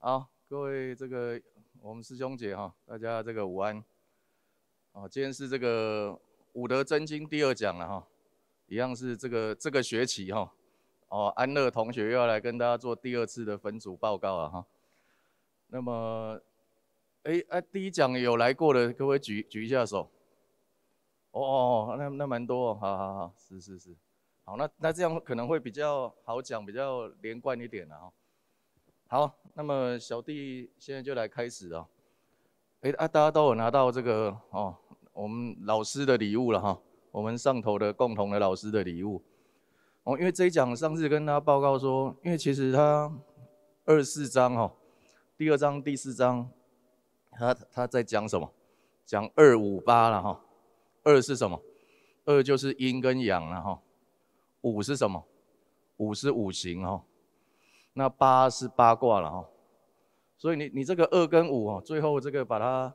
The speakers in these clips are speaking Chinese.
好，各位这个我们师兄姐哈，大家这个午安。哦，今天是这个武德真经第二讲了哈，一样是这个这个学期哈。哦，安乐同学又要来跟大家做第二次的分组报告了哈。那么，哎哎，第一讲有来过的各位举举一下手。哦哦哦，那那蛮多，哦，好，好，好，是是是，好，那那这样可能会比较好讲，比较连贯一点的哈。好，那么小弟现在就来开始哦。哎啊，大家都有拿到这个哦，我们老师的礼物了哈。我们上头的共同的老师的礼物哦。因为这一讲上次跟他报告说，因为其实他二四章哈，第二章第四章，他他在讲什么？讲二五八了哈。二是什么？二就是阴跟阳了哈。五是什么？五是五行哦。那八是八卦了哈，所以你你这个二跟五哦，最后这个把它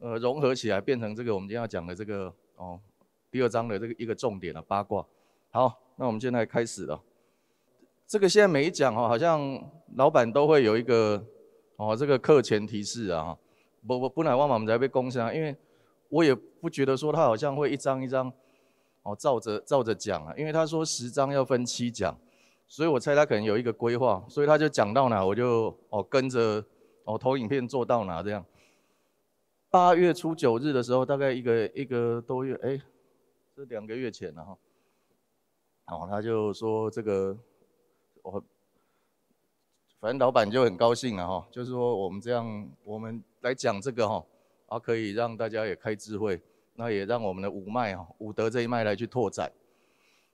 呃融合起来，变成这个我们今天要讲的这个哦第二章的这个一个重点了八卦。好，那我们现在开始了。这个现在每一讲哦，好像老板都会有一个哦这个课前提示啊。不不，不能忘了我们才被攻上？因为我也不觉得说他好像会一张一张哦照着照着讲啊，因为他说十章要分七讲。所以我猜他可能有一个规划，所以他就讲到哪我就哦跟着哦投影片做到哪这样。八月初九日的时候，大概一个一个多月，哎，是两个月前了哈。然后他就说这个，我反正老板就很高兴了哈，就是说我们这样我们来讲这个哈，啊，可以让大家也开智慧，那也让我们的五脉哈五德这一脉来去拓展。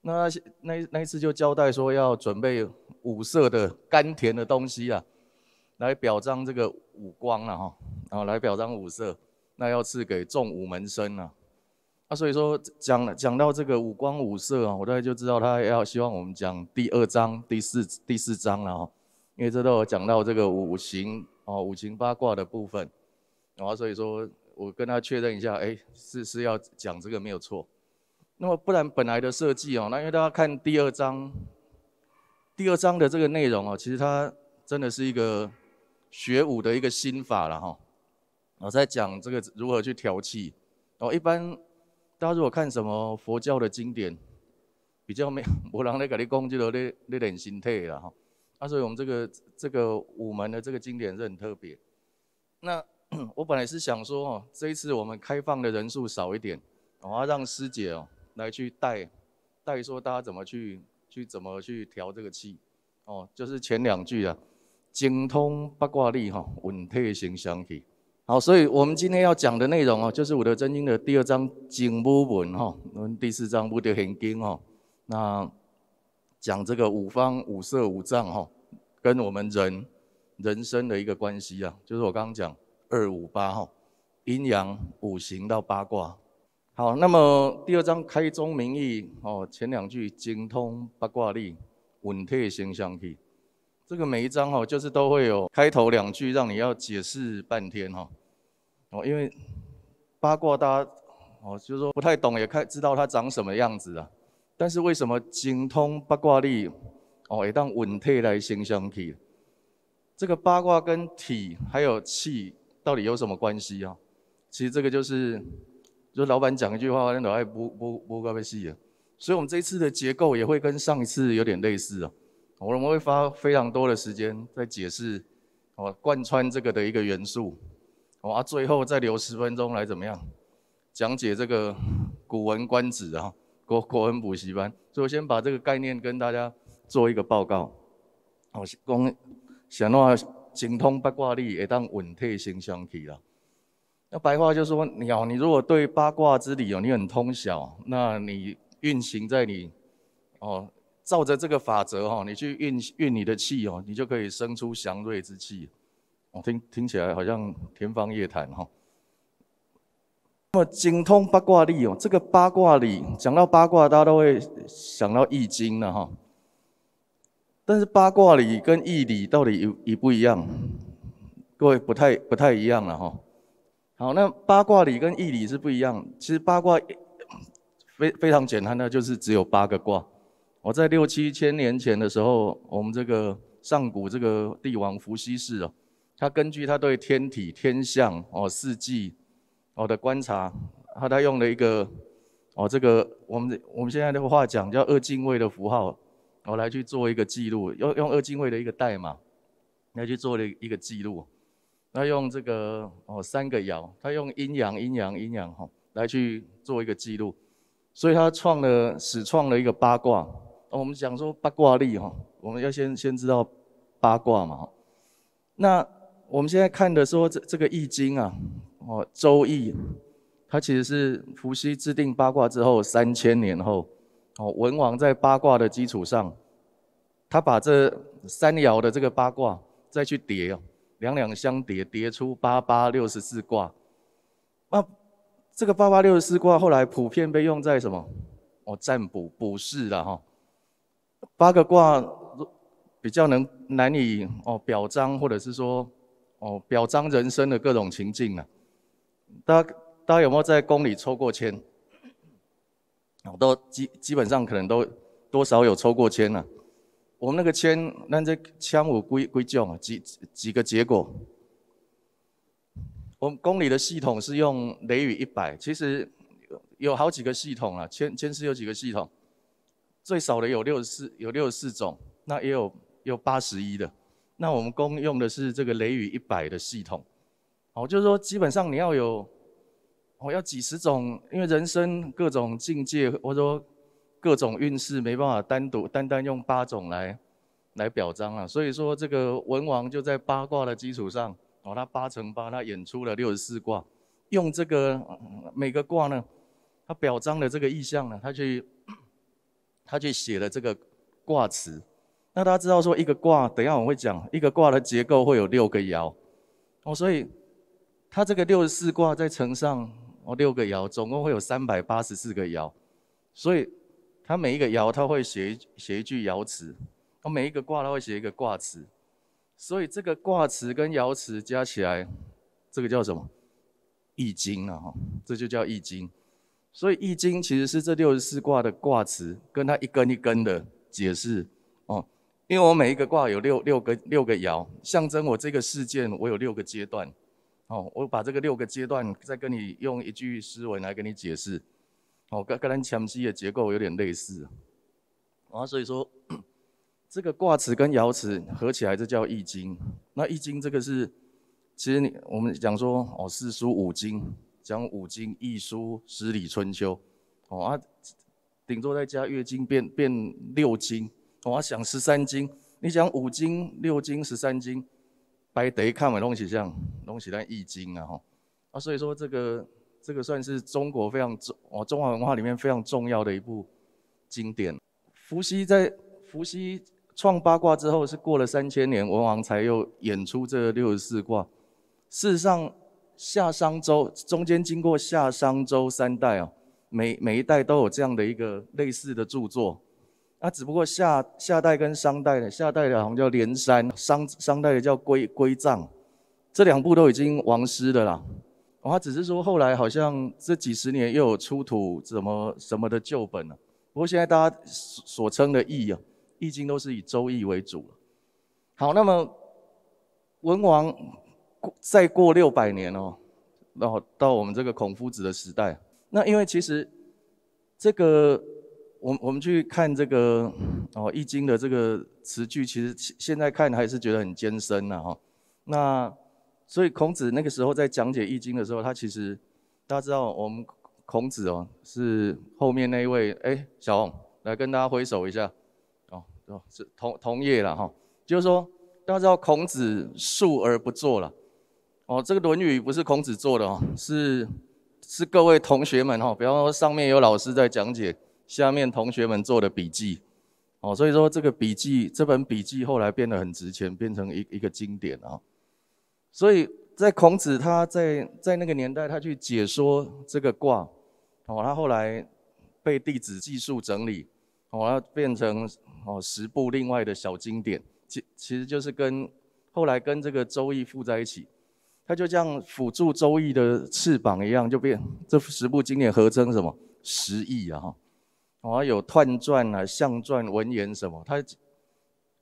那那那一次就交代说要准备五色的甘甜的东西啊，来表彰这个五光了哈，啊来表彰五色，那要赐给众五门生了，啊所以说讲讲到这个五光五色啊，我大概就知道他要希望我们讲第二章第四第四章了哈，因为这都有讲到这个五行哦五行八卦的部分，然后所以说我跟他确认一下，哎是是要讲这个没有错。那么不然，本来的设计哦，那因为大家看第二章，第二章的这个内容哦，其实它真的是一个学武的一个心法了哈。我在讲这个如何去调气哦，一般大家如果看什么佛教的经典，比较没，我然咧，咖你攻击的那那点心态了哈。那所以我们这个这个午门的这个经典是很特别。那 我本来是想说哦，这一次我们开放的人数少一点，我要让师姐哦。来去带，带说大家怎么去去怎么去调这个气，哦，就是前两句啊，精通八卦力哈，稳态行相体。好，所以我们今天要讲的内容哦，就是《五德真经》的第二章《经目文》哈，们第四章《不德行经》哈，那讲这个五方五色五脏哈，跟我们人人生的一个关系啊，就是我刚刚讲二五八哈，阴阳五行到八卦。好，那么第二章开宗明义，哦，前两句精通八卦力，稳贴形相体。这个每一章哦，就是都会有开头两句，让你要解释半天哈。哦，因为八卦大家哦，就是说不太懂，也看知道它长什么样子啊。但是为什么精通八卦力，哦，也当稳贴来形相体？这个八卦跟体还有气到底有什么关系啊？其实这个就是。就老板讲一句话，那老外不不不搞不起啊！所以，我们这一次的结构也会跟上一次有点类似啊。我们会花非常多的时间在解释，哦，贯穿这个的一个元素，哇！最后再留十分钟来怎么样讲解这个《古文观止》啊？国国文补习班，所以我先把这个概念跟大家做一个报告。哦，公想的话，精通八卦力，会当稳体形象气了。那白话就说：，你哦，你如果对八卦之理哦，你很通晓，那你运行在你，哦，照着这个法则哦，你去运运你的气哦，你就可以生出祥瑞之气。哦，听听起来好像天方夜谭哈。那么精通八卦力哦，这个八卦理讲到八卦，大家都会想到易经了哈。但是八卦理跟易理到底有一不一样？各位不太不太一样了哈。好，那八卦理跟易理是不一样。其实八卦非非常简单，那就是只有八个卦。我在六七千年前的时候，我们这个上古这个帝王伏羲氏哦，他根据他对天体、天象、哦四季哦的观察，他他用了一个哦这个我们我们现在的话讲叫二进位的符号，我来去做一个记录，用用二进位的一个代码来去做了一个记录。他用这个哦，三个爻，他用阴阳、阴阳、阴阳哈，来去做一个记录，所以他创了始创了一个八卦。我们讲说八卦力哈，我们要先先知道八卦嘛。那我们现在看的说这这个易经啊，哦周易，它其实是伏羲制定八卦之后三千年后，哦文王在八卦的基础上，他把这三爻的这个八卦再去叠。两两相叠，叠出八八六十四卦。那这个八八六十四卦后来普遍被用在什么？哦，占卜卜事的哈。八个卦比较能难以哦表彰，或者是说哦表彰人生的各种情境啊。大家大家有没有在宫里抽过签？我都基基本上可能都多少有抽过签呢？我们那个签，那这签我归归种几几几个结果？我们公里的系统是用雷雨一百，其实有好几个系统啊，签签师有几个系统，最少的有六十四有六十四种，那也有有八十一的，那我们公用的是这个雷雨一百的系统。哦，就是说基本上你要有哦要几十种，因为人生各种境界，我说。各种运势没办法单独单单用八种来来表彰啊，所以说这个文王就在八卦的基础上，哦，他八乘八，他演出了六十四卦，用这个每个卦呢，他表彰的这个意象呢，他去 他去写了这个卦词。那大家知道说一个卦，等下我会讲一个卦的结构会有六个爻，哦，所以他这个六十四卦在乘上哦六个爻，总共会有三百八十四个爻，所以。它每一个爻，它会写写一句爻辞；他每一个卦，它会写一个卦辞。所以这个卦辞跟爻辞加起来，这个叫什么《易经》啊，哈？这就叫《易经》。所以《易经》其实是这六十四卦的卦辞，跟它一根一根的解释哦。因为我每一个卦有六六个六个爻，象征我这个事件我有六个阶段哦。我把这个六个阶段再跟你用一句诗文来跟你解释。哦，跟跟咱前西的结构有点类似啊，所以说这个卦辞跟爻辞合起来，这叫易经。那易经这个是，其实你我们讲说哦，四书五经，讲五经、易书、十里、春秋，哦啊，顶多再加《月经》，变变六经。我要想十三经，你讲五经、六经、十三经，白得看完东西，像东西叫易经啊，哈啊，所以说这个。这个算是中国非常中哦中华文化里面非常重要的一部经典。伏羲在伏羲创八卦之后，是过了三千年，文王才又演出这六十四卦。事实上，夏商周中间经过夏商周三代哦，每每一代都有这样的一个类似的著作。那只不过夏夏代跟商代的，夏代的好像叫《连山》，商商代的叫《归归藏》，这两部都已经亡失的啦。他只是说，后来好像这几十年又有出土什么什么的旧本了。不过现在大家所所称的《易》啊，《易经》都是以《周易》为主。好，那么文王过再过六百年哦，然后到我们这个孔夫子的时代。那因为其实这个，我我们去看这个哦，《易经》的这个词句，其实现现在看还是觉得很艰深呐。哈，那。所以孔子那个时候在讲解《易经》的时候，他其实大家知道，我们孔子哦是后面那一位。哎，小红来跟大家挥手一下哦哦，是同同业了哈。就是说，大家知道孔子述而不作了哦。这个《论语》不是孔子做的哦，是是各位同学们哦，比方说上面有老师在讲解，下面同学们做的笔记哦。所以说这个笔记，这本笔记后来变得很值钱，变成一一个经典啊。所以在孔子他在在那个年代，他去解说这个卦，哦，他后来被弟子技术整理，哦，他变成哦十部另外的小经典，其其实就是跟后来跟这个周易附在一起，它就像辅助周易的翅膀一样，就变这十部经典合称什么十易啊哈，哦有彖传啊象传文言什么它。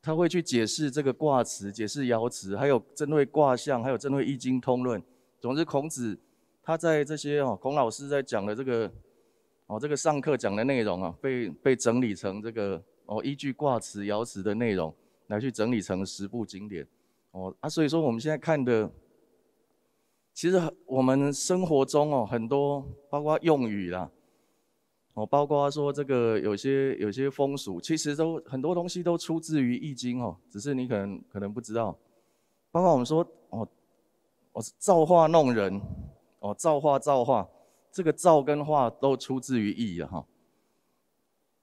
他会去解释这个卦辞，解释爻辞，还有针对卦象，还有针对《易经通论》。总之，孔子他在这些哦，孔老师在讲的这个哦，这个上课讲的内容啊，被被整理成这个哦，依据卦辞、爻辞的内容来去整理成十部经典哦啊。所以说，我们现在看的，其实我们生活中哦很多，包括用语啦。哦，包括说这个有些有些风俗，其实都很多东西都出自于易经哦，只是你可能可能不知道。包括我们说哦，哦，造化弄人，哦，造化造化，这个“造”跟“化”都出自于易了哈。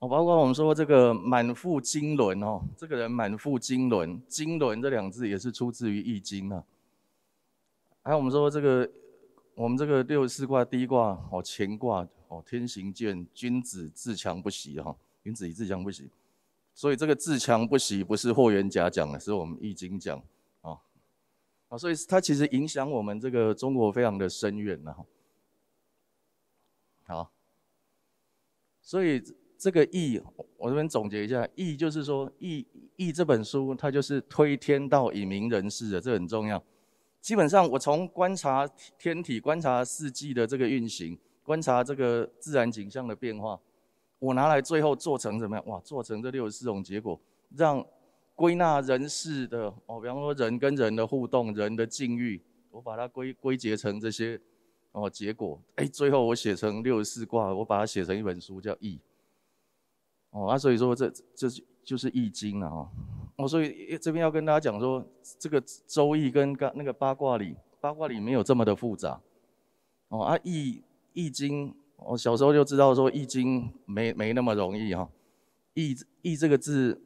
哦，包括我们说这个满腹经纶哦，这个人满腹经纶，“经纶”这两字也是出自于易经啊。还有我们说这个我们这个六十四卦第一卦哦乾卦。天行健，君子自强不息。哈，君子以自强不息。所以这个自强不息不是霍元甲讲的，是我们易经讲。哦，啊，所以它其实影响我们这个中国非常的深远呐。好，所以这个易，我这边总结一下，易就是说，易易这本书它就是推天道以明人事的，这很重要。基本上我从观察天体、观察四季的这个运行。观察这个自然景象的变化，我拿来最后做成怎么样？哇，做成这六十四种结果，让归纳人事的哦，比方说人跟人的互动、人的境遇，我把它归归结成这些哦结果。哎，最后我写成六十四卦，我把它写成一本书叫《易》哦啊，所以说这这这就是《易经》了哦。哦，所以这边要跟大家讲说，这个《周易》跟刚那个八卦里，八卦里没有这么的复杂哦啊，《易》。易经，我小时候就知道说易经没没那么容易哈。易易这个字，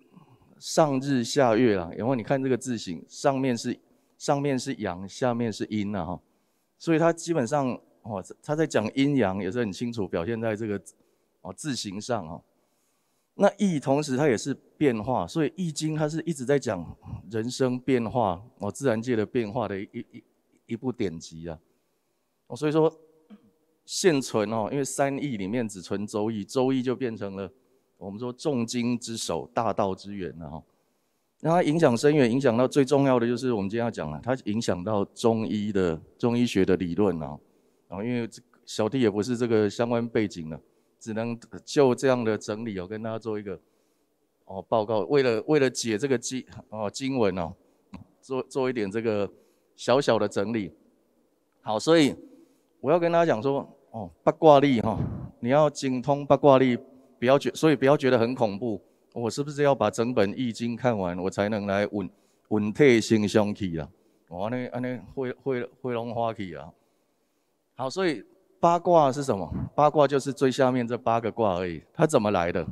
上日下月啦，然后你看这个字形，上面是上面是阳，下面是阴呐哈。所以它基本上哦，它在讲阴阳也是很清楚，表现在这个哦字形上哦。那易同时它也是变化，所以易经它是一直在讲人生变化哦，自然界的变化的一一一部典籍啊。哦，所以说。现存哦，因为三易里面只存周易，周易就变成了我们说众经之首、大道之源了哈。那它影响深远，影响到最重要的就是我们今天要讲了，它影响到中医的中医学的理论哦。然后因为小弟也不是这个相关背景的，只能就这样的整理哦，跟大家做一个哦报告。为了为了解这个经哦经文哦，做做一点这个小小的整理。好，所以我要跟大家讲说。哦，八卦力哈！你要精通八卦力，不要觉，所以不要觉得很恐怖。我是不是要把整本易经看完，我才能来稳稳特性象去啊？我个安个会会会龙花气啊！好，所以八卦是什么？八卦就是最下面这八个卦而已。它怎么来的？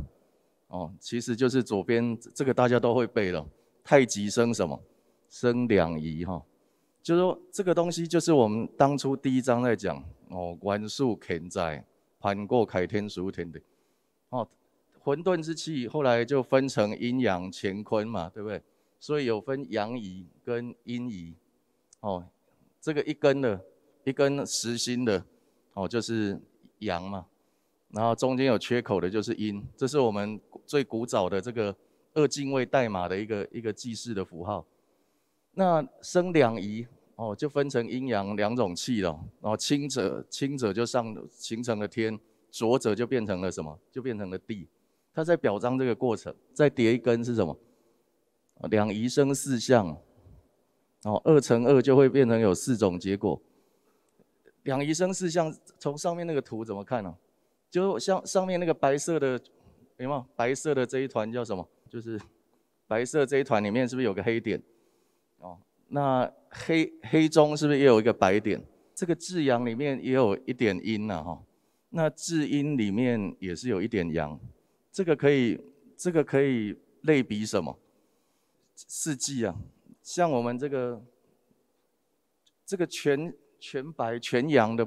哦，其实就是左边这个大家都会背了。太极生什么？生两仪哈。就是说，这个东西就是我们当初第一章在讲。哦，元树天载，盘过开天，熟天地，哦，混沌之气后来就分成阴阳乾坤嘛，对不对？所以有分阳仪跟阴仪。哦，这个一根的，一根实心的，哦，就是阳嘛。然后中间有缺口的，就是阴。这是我们最古早的这个二进位代码的一个一个记事的符号。那生两仪。哦，就分成阴阳两种气了。然后清者清者就上形成了天，浊者就变成了什么？就变成了地。他在表彰这个过程。再叠一根是什么？两仪生四象。哦，二乘二就会变成有四种结果。两仪生四象，从上面那个图怎么看呢？就像上面那个白色的，明白吗？白色的这一团叫什么？就是白色这一团里面是不是有个黑点？哦。那黑黑中是不是也有一个白点？这个至阳里面也有一点阴呐，哈。那至阴里面也是有一点阳，这个可以，这个可以类比什么？四季啊，像我们这个这个全全白全阳的，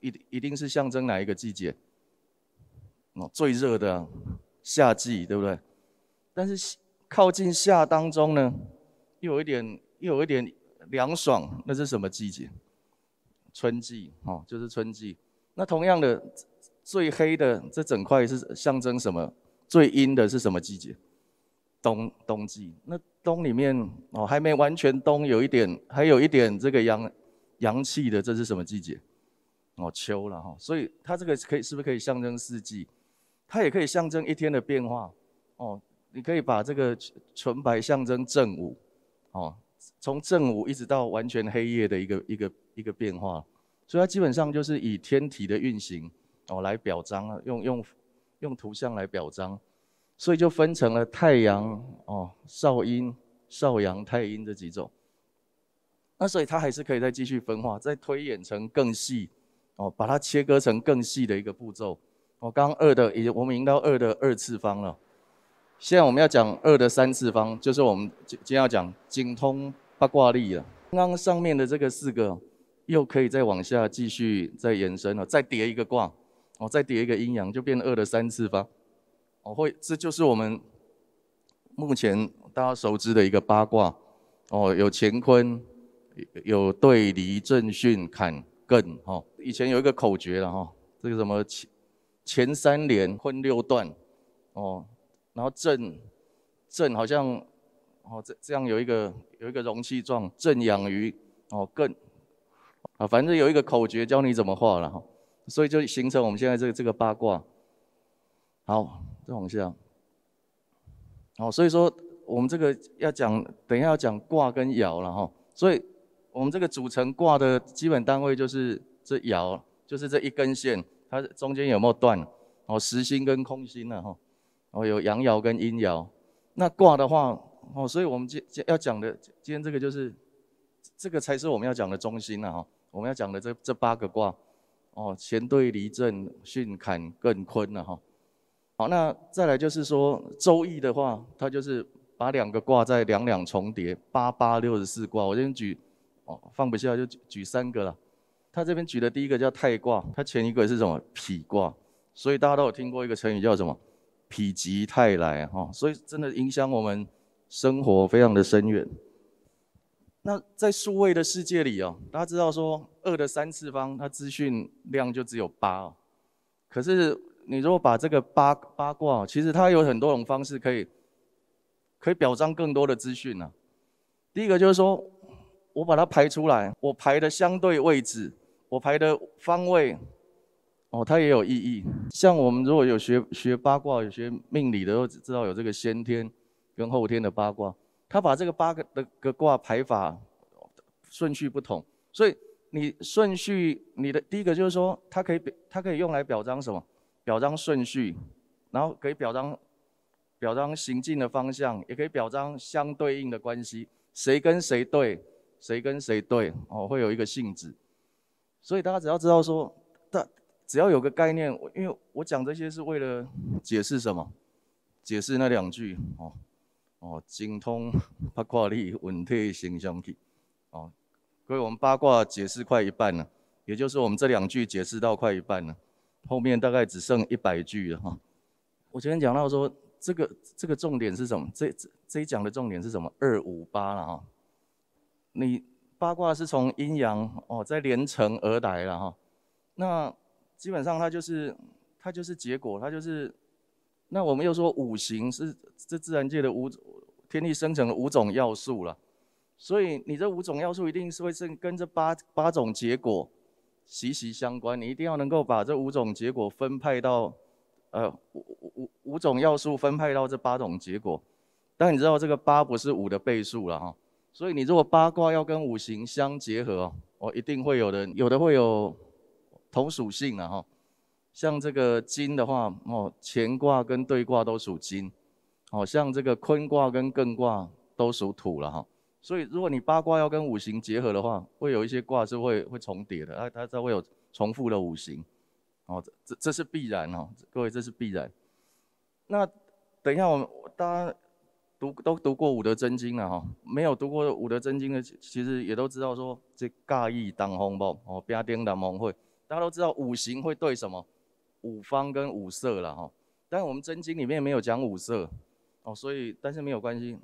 一一定是象征哪一个季节？哦，最热的夏季，对不对？但是靠近夏当中呢，又有一点。又有一点凉爽，那是什么季节？春季哦，就是春季。那同样的，最黑的这整块是象征什么？最阴的是什么季节？冬冬季。那冬里面哦，还没完全冬，有一点还有一点这个阳阳气的，这是什么季节？哦，秋了哈。所以它这个可以是不是可以象征四季？它也可以象征一天的变化哦。你可以把这个纯白象征正午哦。从正午一直到完全黑夜的一个一个一个变化，所以它基本上就是以天体的运行哦来表彰啊，用用用图像来表彰，所以就分成了太阳哦少阴少阳太阴这几种。那所以它还是可以再继续分化，再推演成更细哦，把它切割成更细的一个步骤。哦，刚二的已我们已经到二的二次方了。现在我们要讲二的三次方，就是我们今今天要讲精通八卦力了。刚刚上面的这个四个，又可以再往下继续再延伸了，再叠一个卦，哦，再叠一个阴阳，就变二的三次方。哦，会，这就是我们目前大家熟知的一个八卦。哦，有乾坤，有对离震巽坎艮，哈。以前有一个口诀了，哈，这个什么乾乾三连，坤六断，哦。然后震，震好像哦，这这样有一个有一个容器状震养鱼哦，更啊，反正有一个口诀教你怎么画了哈，所以就形成我们现在这个这个八卦。好，再往下。哦，所以说我们这个要讲，等一下要讲卦跟爻了哈，所以我们这个组成卦的基本单位就是这爻，就是这一根线，它中间有没有断，哦，实心跟空心的哈。哦，有阳爻跟阴爻，那卦的话，哦，所以我们今今要讲的，今天这个就是，这个才是我们要讲的中心了哈。我们要讲的这这八个卦，哦，乾兑离震巽坎艮坤了哈。好，那再来就是说周易的话，它就是把两个卦在两两重叠，八八六十四卦。我先举，哦，放不下就举举三个了。他这边举的第一个叫泰卦，它前一个是什么？否卦。所以大家都有听过一个成语叫什么？否极泰来，哈，所以真的影响我们生活非常的深远。那在数位的世界里哦，大家知道说二的三次方，它资讯量就只有八哦。可是你如果把这个八八卦，其实它有很多种方式可以，可以表彰更多的资讯呢。第一个就是说我把它排出来，我排的相对位置，我排的方位。哦，它也有意义。像我们如果有学学八卦、有学命理的，都知道有这个先天跟后天的八卦。他把这个八个的个卦排法顺序不同，所以你顺序你的第一个就是说，它可以它可以用来表彰什么？表彰顺序，然后可以表彰表彰行进的方向，也可以表彰相对应的关系，谁跟谁对，谁跟谁对，哦，会有一个性质。所以大家只要知道说，大。只要有个概念，我因为我讲这些是为了解释什么？解释那两句哦哦，精通 八卦力，稳定形象体哦，各位，我们八卦解释快一半了，也就是我们这两句解释到快一半了，后面大概只剩一百句了哈。我前天讲到说，这个这个重点是什么？这这这一讲的重点是什么？二五八了哈，你八卦是从阴阳哦在连成而来了哈，那。基本上它就是，它就是结果，它就是。那我们又说五行是这自然界的五种天地生成的五种要素了，所以你这五种要素一定是会是跟这八八种结果息息相关。你一定要能够把这五种结果分派到，呃，五五五种要素分派到这八种结果。但你知道这个八不是五的倍数了啊，所以你如果八卦要跟五行相结合我一定会有的，有的会有。同属性啊，哈，像这个金的话，哦，乾卦跟兑卦都属金，哦，像这个坤卦跟艮卦都属土了，哈。所以如果你八卦要跟五行结合的话，会有一些卦是会会重叠的，它它会有重复的五行，哦，这这是必然哦，各位这是必然。那等一下我们大家读都读过《五德真经》了，哈，没有读过《五德真经》的，其实也都知道说这尬意挡风暴，哦，兵丁挡猛会。大家都知道五行会对什么五方跟五色了哈，但是我们真经里面没有讲五色哦，所以但是没有关系，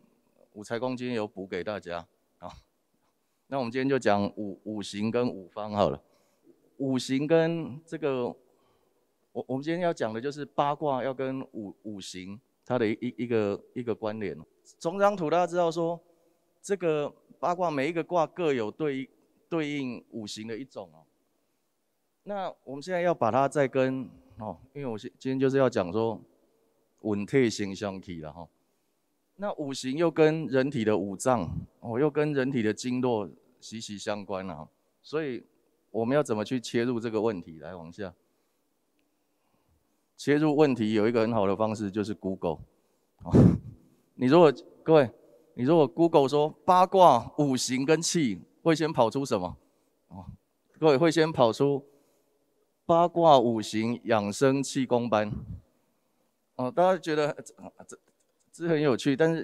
五财公今天有补给大家啊。那我们今天就讲五五行跟五方好了。五行跟这个，我我们今天要讲的就是八卦要跟五五行它的一一个一个关联。中这张图大家知道说，这个八卦每一个卦各有对对应五行的一种哦。那我们现在要把它再跟哦，因为我今今天就是要讲说，稳退行相体了哈。那五行又跟人体的五脏，哦，又跟人体的经络息息相关了、哦，所以我们要怎么去切入这个问题？来往下切入问题，有一个很好的方式就是 Google。哦。你如果各位，你如果 Google 说八卦五行跟气，会先跑出什么？哦，各位会先跑出？八卦五行养生气功班，哦，大家觉得这这这很有趣，但是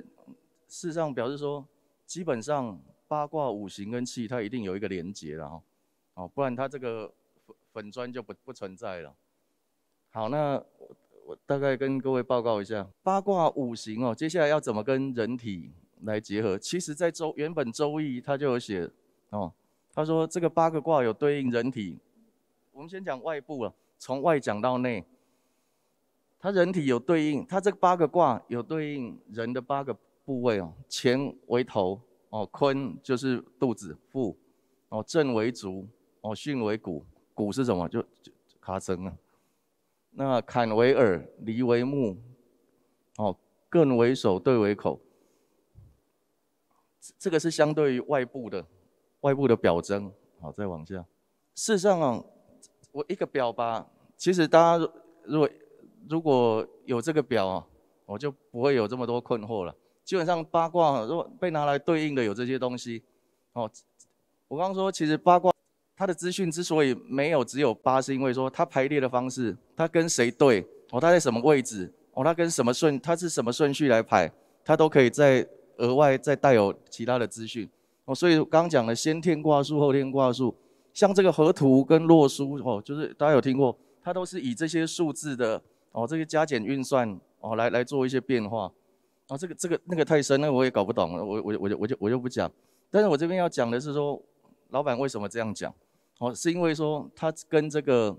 事实上表示说，基本上八卦五行跟气它一定有一个连结的哈，哦，不然它这个粉粉砖就不不存在了。好，那我大概跟各位报告一下八卦五行哦，接下来要怎么跟人体来结合？其实，在周原本《周易》它就有写哦，他说这个八个卦有对应人体。我们先讲外部啊，从外讲到内。它人体有对应，它这八个卦有对应人的八个部位哦。乾为头，哦，坤就是肚子腹，哦，震为足，哦，巽为骨，骨是什么？就就卡针啊。那坎为耳，离为目，哦，艮为手，兑为口。这这个是相对于外部的，外部的表征。好，再往下，事实上啊。我一个表吧，其实大家如果如果有这个表哦，我就不会有这么多困惑了。基本上八卦如果被拿来对应的有这些东西哦，我刚刚说其实八卦它的资讯之所以没有只有八，是因为说它排列的方式，它跟谁对哦，它在什么位置哦，它跟什么顺它是什么顺序来排，它都可以再额外再带有其他的资讯哦，所以刚讲的先天卦数、后天卦数。像这个河图跟洛书哦，就是大家有听过，它都是以这些数字的哦，这些加减运算哦，来来做一些变化。啊，这个这个那个太深，那我也搞不懂，我我我就我就我就不讲。但是我这边要讲的是说，老板为什么这样讲？哦，是因为说它跟这个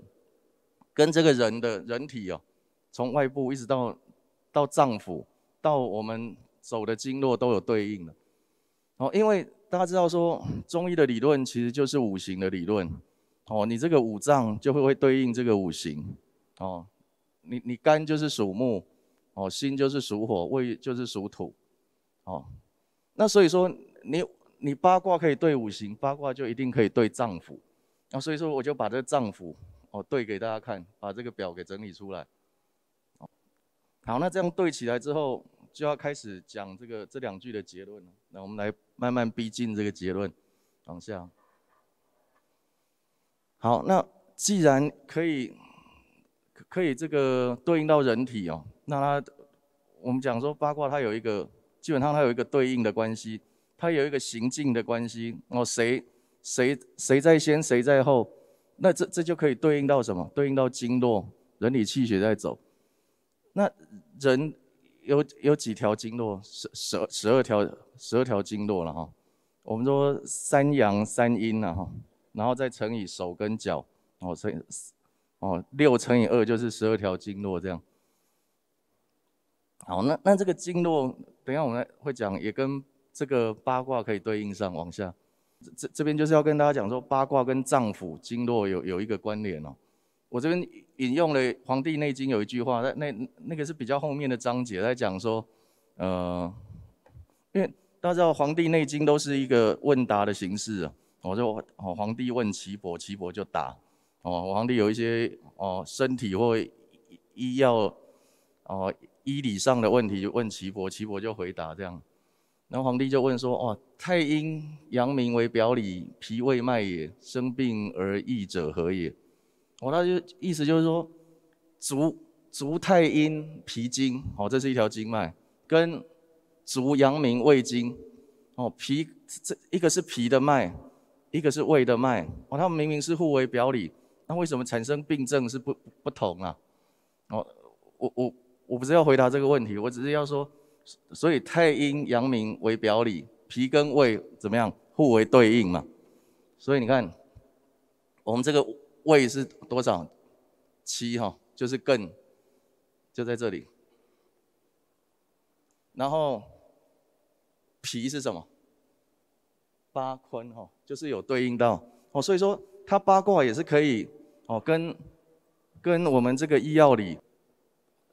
跟这个人的人体哦，从外部一直到到脏腑，到我们走的经络都有对应的。哦，因为。大家知道说，中医的理论其实就是五行的理论，哦，你这个五脏就会会对应这个五行，哦，你你肝就是属木，哦，心就是属火，胃就是属土，哦，那所以说你你八卦可以对五行，八卦就一定可以对脏腑，那所以说我就把这个脏腑哦对给大家看，把这个表给整理出来，哦，好，那这样对起来之后，就要开始讲这个这两句的结论了。那我们来慢慢逼近这个结论，往下。好，那既然可以，可以这个对应到人体哦，那它我们讲说八卦它有一个，基本上它有一个对应的关系，它有一个行进的关系哦，谁谁谁在先谁在后，那这这就可以对应到什么？对应到经络，人体气血在走，那人。有有几条经络，十十十二条，十二条经络了哈。我们说三阳三阴了哈，然后再乘以手跟脚，哦乘，哦六乘以二就是十二条经络这样。好，那那这个经络，等一下我们会讲，也跟这个八卦可以对应上。往下，这这边就是要跟大家讲说，八卦跟脏腑经络有有一个关联哦。我这边引用了《黄帝内经》有一句话，那那那个是比较后面的章节，在讲说，呃，因为大家知道《黄帝内经》都是一个问答的形式啊。我说，皇帝问岐伯，岐伯就答。哦，皇帝有一些哦身体或医药哦医理上的问题，就问岐伯，岐伯就回答这样。然后皇帝就问说：，哇，太阴阳明为表里，脾胃脉也，生病而易者何也？我那就意思就是说，足足太阴脾经，哦，这是一条经脉，跟足阳明胃经，哦，脾这一个是脾的脉，一个是胃的脉，哦，他们明明是互为表里，那为什么产生病症是不不同啊？哦，我我我不是要回答这个问题，我只是要说，所以太阴阳明为表里，脾跟胃怎么样互为对应嘛？所以你看，我们这个。胃是多少？七哈，就是艮，就在这里。然后脾是什么？八坤哈，就是有对应到哦，所以说它八卦也是可以哦，跟跟我们这个医药里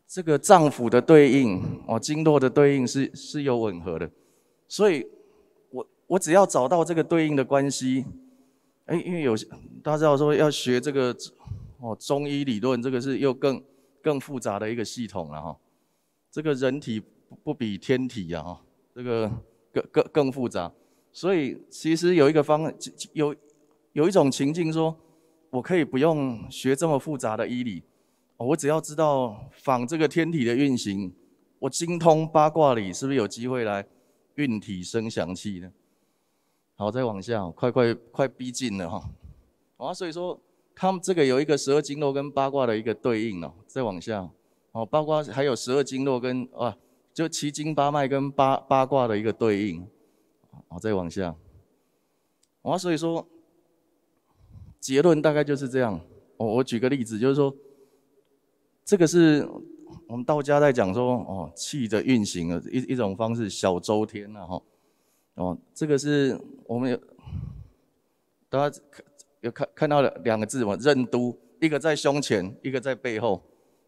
这个脏腑的对应哦，经络的对应是是有吻合的，所以我我只要找到这个对应的关系。哎，因为有些大家道说要学这个哦，中医理论这个是又更更复杂的一个系统了哈。这个人体不比天体呀哈，这个更更更复杂。所以其实有一个方有有一种情境说，我可以不用学这么复杂的医理，我只要知道仿这个天体的运行，我精通八卦理，是不是有机会来运体生祥气呢？好，再往下，快快快逼近了哈！哇，所以说他们这个有一个十二经络跟八卦的一个对应哦。再往下，哦，八卦还有十二经络跟啊，就七经八脉跟八八卦的一个对应。哦，再往下，啊，所以说结论大概就是这样。我我举个例子，就是说这个是我们道家在讲说哦，气的运行啊，一一种方式，小周天啊，哈。哦，这个是我们有，大家看有看看到了两个字嘛？任督，一个在胸前，一个在背后。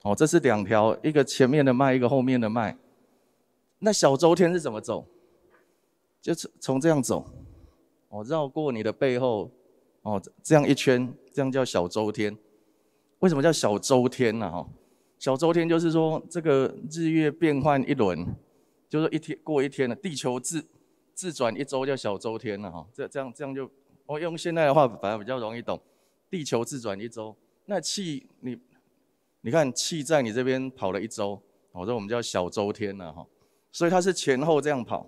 哦，这是两条，一个前面的脉，一个后面的脉。那小周天是怎么走？就是从这样走，哦，绕过你的背后，哦，这样一圈，这样叫小周天。为什么叫小周天呢？哈，小周天就是说这个日月变换一轮，就是一天过一天的地球自。自转一周叫小周天了哈，这这样这样就我用现在的话，反而比较容易懂。地球自转一周，那气你，你看气在你这边跑了一周，哦，说我们叫小周天了哈。所以它是前后这样跑。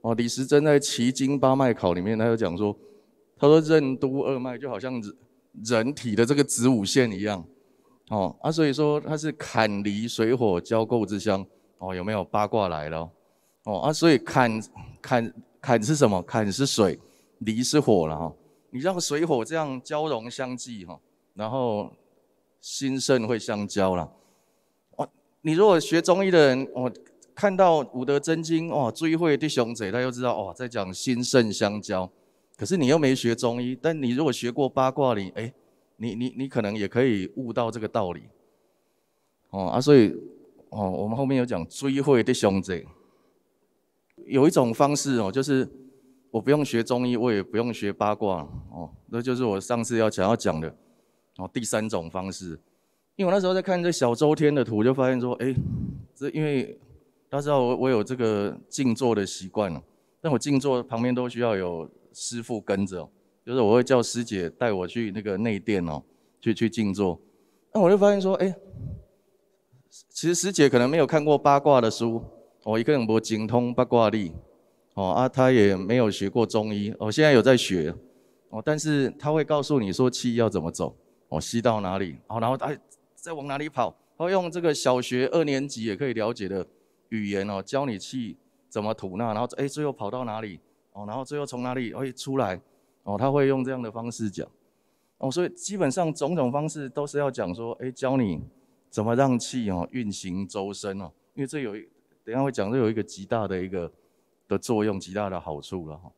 哦，李时珍在《奇经八脉考》里面他就讲说，他说任督二脉就好像人人体的这个子午线一样，哦啊，所以说它是坎离水火交垢之乡。哦，有没有八卦来了？哦啊，所以坎坎坎是什么？坎是水，离是火了哈。你让水火这样交融相济哈，然后心肾会相交了。哦，你如果学中医的人，哦、看到《五德真经》哦，追会弟兄者，他就知道哦，在讲心肾相交。可是你又没学中医，但你如果学过八卦，你哎，你你你可能也可以悟到这个道理。哦啊，所以哦，我们后面有讲追会弟兄者。有一种方式哦，就是我不用学中医，我也不用学八卦哦，那就是我上次要想要讲的哦，第三种方式。因为我那时候在看这小周天的图，就发现说，哎，这因为大家知道我我有这个静坐的习惯了，那我静坐旁边都需要有师傅跟着，就是我会叫师姐带我去那个内殿哦，去去静坐。那我就发现说，哎，其实师姐可能没有看过八卦的书。我一个人不精通八卦力，哦啊，他也没有学过中医，哦，现在有在学，哦，但是他会告诉你说气要怎么走，哦，吸到哪里，哦，然后哎再往哪里跑，他会用这个小学二年级也可以了解的语言哦，教你气怎么吐纳，然后哎最后跑到哪里，哦，然后最后从哪里会出来，哦，他会用这样的方式讲，哦，所以基本上种种方式都是要讲说，哎，教你怎么让气哦运行周身哦，因为这有一。等下会讲这有一个极大的一个的作用，极大的好处了哈。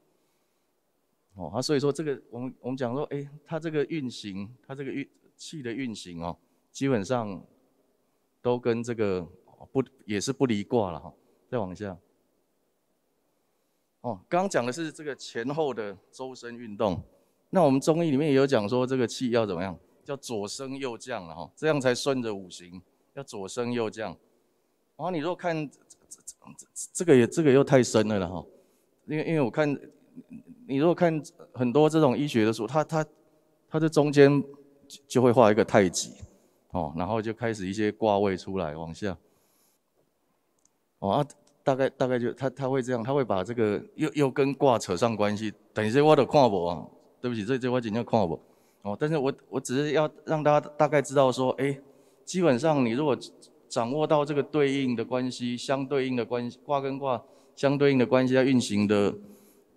哦，啊，所以说这个我们我们讲说，哎，它这个运行，它这个运气的运行哦，基本上都跟这个不也是不离卦了哈。再往下，哦，刚刚讲的是这个前后的周身运动，那我们中医里面也有讲说，这个气要怎么样，叫左升右降了哈，这样才顺着五行，要左升右降。然后你如果看。这这这个也这个又太深了了哈，因为因为我看，你如果看很多这种医学的书，它它它的中间就会画一个太极，哦，然后就开始一些卦位出来往下，哦啊大概大概就他他会这样，他会把这个又又跟卦扯上关系，等于说我都看不啊，对不起这这我今天看不，哦，但是我我只是要让大家大概知道说，哎，基本上你如果掌握到这个对应的关系，相对应的关系，卦跟卦相对应的关系在运行的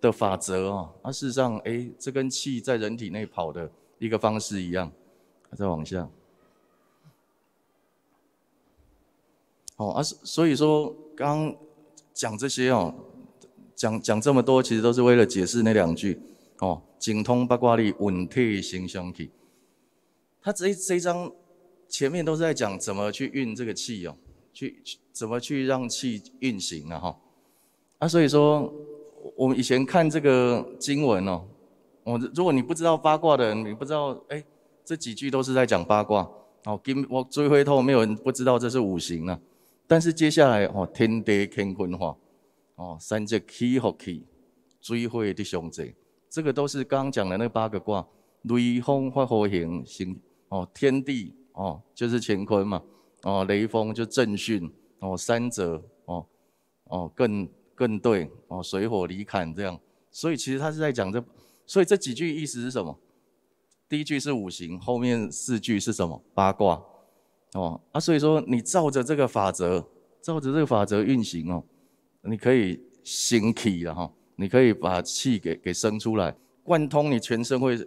的法则哦，啊，事实上，哎，这跟气在人体内跑的一个方式一样。再往下，哦，啊，所以说刚讲这些哦，讲讲这么多，其实都是为了解释那两句哦，“精通八卦力，稳退行象气”。他这这一章。前面都是在讲怎么去运这个气哦，去去怎么去让气运行啊哈，啊，所以说我们以前看这个经文哦，我如果你不知道八卦的，人，你不知道哎，这几句都是在讲八卦哦。今，我追回头，没有人不知道这是五行啊。但是接下来哦，天地乾坤化哦，三界气福气，追回的兄者，这个都是刚刚讲的那八个卦，雷风发火行行哦，天地。哦，就是乾坤嘛，哦，雷锋就正训，哦，三者，哦，哦，更更对，哦，水火离坎这样，所以其实他是在讲这，所以这几句意思是什么？第一句是五行，后面四句是什么？八卦，哦，啊，所以说你照着这个法则，照着这个法则运行哦，你可以行气了哈，你可以把气给给生出来，贯通你全身会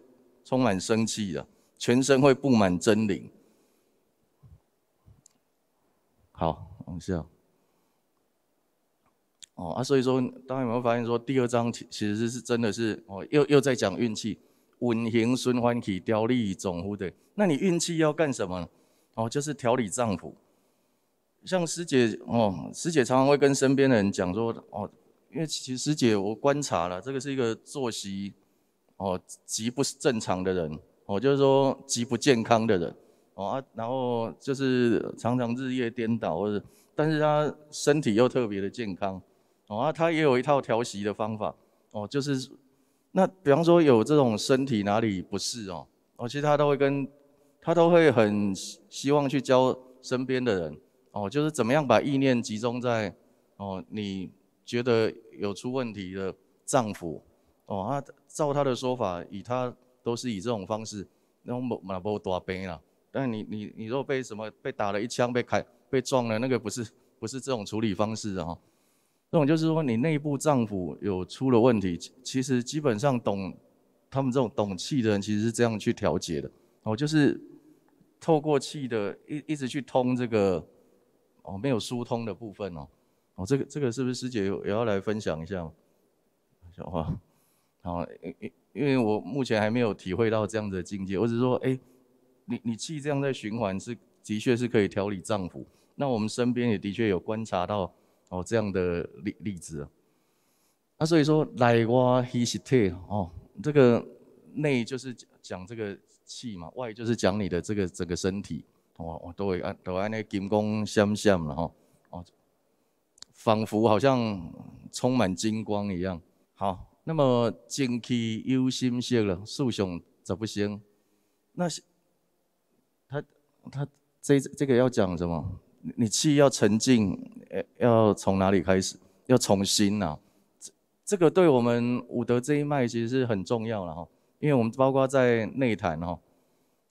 充满生气的，全身会布满真灵。好，往下。哦啊，所以说，大家有没有发现说，第二章其其实是真的是，哦，又又在讲运气。稳行孙欢喜，凋力总乎的。那你运气要干什么？哦，就是调理脏腑。像师姐，哦，师姐常常会跟身边的人讲说，哦，因为其实师姐我观察了，这个是一个作息，哦，极不正常的人，哦，就是说极不健康的人。哦啊，然后就是常常日夜颠倒，或者，但是他身体又特别的健康，哦啊，他也有一套调息的方法，哦，就是，那比方说有这种身体哪里不适哦，哦，其实他都会跟，他都会很希望去教身边的人，哦，就是怎么样把意念集中在，哦，你觉得有出问题的脏腑，哦啊，照他的说法，以他都是以这种方式，那种嘛不大病啦。但你你你如果被什么被打了一枪，被砍被撞了，那个不是不是这种处理方式啊。这种就是说你内部脏腑有出了问题，其实基本上懂他们这种懂气的人，其实是这样去调节的哦，就是透过气的一一直去通这个哦没有疏通的部分哦哦这个这个是不是师姐也也要来分享一下？小花。哦因因因为我目前还没有体会到这样的境界，我只是说哎。你你气这样在循环是的确是可以调理脏腑，那我们身边也的确有观察到哦这样的例例子啊，那所以说内哇嘿是太哦这个内就是讲这个气嘛，外就是讲你的这个整个身体哦我都会按都按那金光闪闪了哈哦，仿佛好像充满金光一样。好，那么精气忧心鲜了，素胸则不行，那。他这这个要讲什么？你气要沉静，要从哪里开始？要从心呐。这这个对我们武德这一脉其实是很重要了哈。因为我们包括在内坛哈，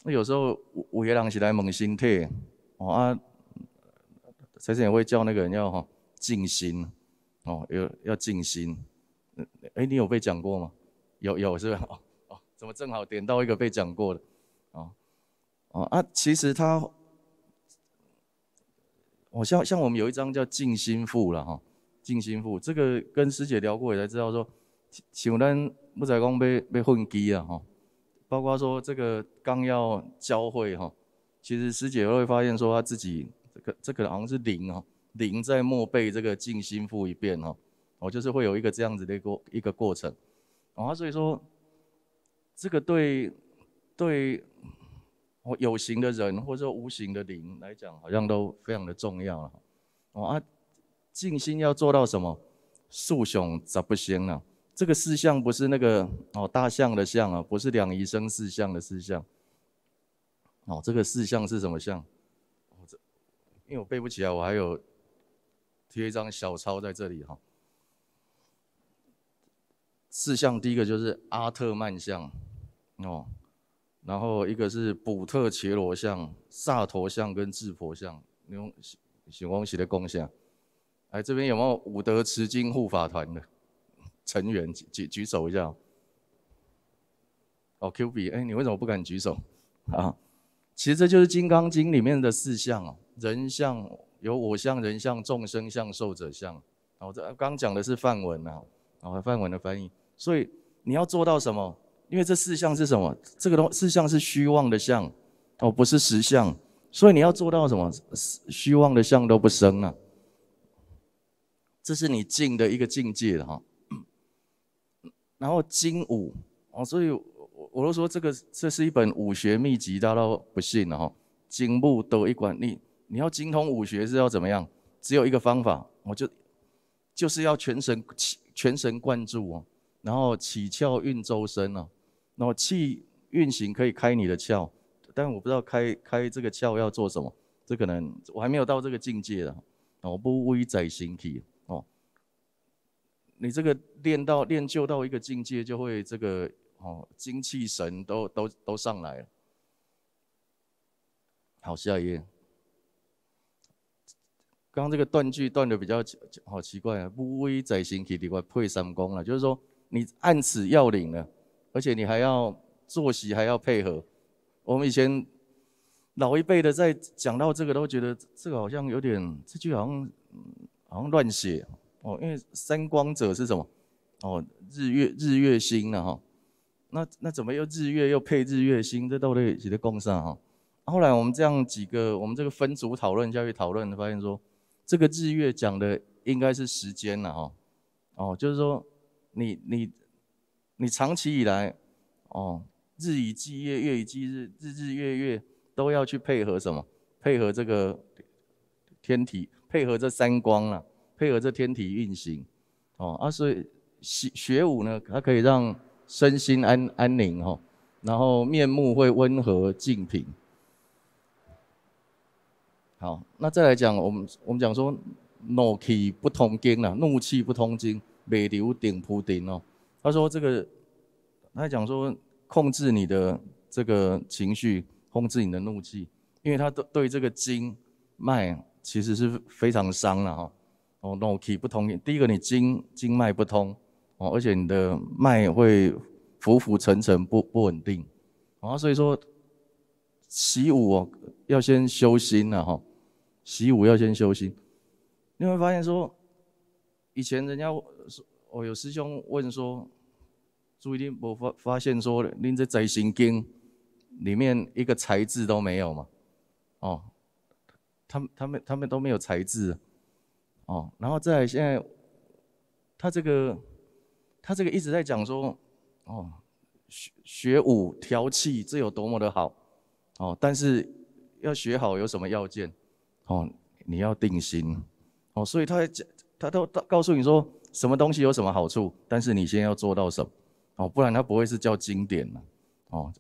那有时候五五爷郎起来猛心退，哦啊，财神也会叫那个人要哈静心哦，要要静心。哎，你有被讲过吗？有有是吧？哦，怎么正好点到一个被讲过的？啊，其实他，我像像我们有一张叫《静心赋》了哈，《静心赋》这个跟师姐聊过，也才知道说，像咱木仔公被被混击了哈，包括说这个刚要教会哈，其实师姐会发现说他自己这个这个好像是零哈，零在默背这个《静心赋》一遍哈，我就是会有一个这样子的一个一个过程，啊，所以说这个对对。有形的人，或者说无形的灵来讲，好像都非常的重要了。哦啊，静心要做到什么？树雄咋不行呢？这个四象不是那个哦，大象的象啊，不是两仪生四象的四象。哦，这个四象是什么象？这，因为我背不起来，我还有贴一张小抄在这里哈。四象第一个就是阿特曼象，哦。然后一个是普特伽罗像、萨陀像跟智婆种，用显光喜的贡献。哎，这边有没有五德持经护法团的成员举举举手一下？哦，Q B，哎，你为什么不敢举手？啊，其实这就是《金刚经》里面的四相哦，人相、有我相、人相、众生相、受者相。哦，这刚讲的是梵文啊，哦，梵文的翻译。所以你要做到什么？因为这四相是什么？这个东四相是虚妄的相，哦，不是实相。所以你要做到什么？虚虚妄的相都不生了，这是你境的一个境界哈。然后精武哦，所以我我都说这个这是一本武学秘籍，家都不信哈。精武都一管你，你要精通武学是要怎么样？只有一个方法，我就就是要全神全神贯注哦，然后起窍运周身哦。那气运行可以开你的窍，但是我不知道开开这个窍要做什么，这可能我还没有到这个境界了。哦，不危在形体哦，你这个练到练就到一个境界，就会这个哦，精气神都都都上来了。好，下一页。刚这个断句断的比较好奇怪啊，不危在形体，你快配三功了。就是说，你按此要领了。而且你还要作息还要配合。我们以前老一辈的在讲到这个，都觉得这个好像有点，这句好像好像乱写哦。因为三光者是什么？哦，日月日月星了哈。那那怎么又日月又配日月星？这到底写的共上哈？后来我们这样几个，我们这个分组讨论下去讨论，发现说这个日月讲的应该是时间了哈。哦，就是说你你。你长期以来，哦，日以继夜，月以继日，日日月月都要去配合什么？配合这个天体，配合这三光啦，配合这天体运行，哦。啊，所习学武呢，它可以让身心安安宁哦，然后面目会温和静平。好，那再来讲，我们我们讲说怒气不通经啦，怒气不通经，未流顶扑顶哦。他说：“这个，他讲说，控制你的这个情绪，控制你的怒气，因为他对对这个经脉其实是非常伤了哈。哦，脑气不通，第一个你经经脉不通，哦，而且你的脉会浮浮沉沉，不不稳定。然后所以说，习武哦要先修心了哈，习武要先修心。你会发现说，以前人家说。”哦，有师兄问说：“朱一丁，我发发现说您这《贼行经》里面一个材字都没有嘛？哦，他们、他们、他们都没有材字。哦，然后在现在，他这个，他这个一直在讲说，哦，学学武调气这有多么的好。哦，但是要学好有什么要件？哦，你要定心。哦，所以他讲，他都告诉你说。”什么东西有什么好处？但是你先要做到什么？哦，不然它不会是叫经典了。哦，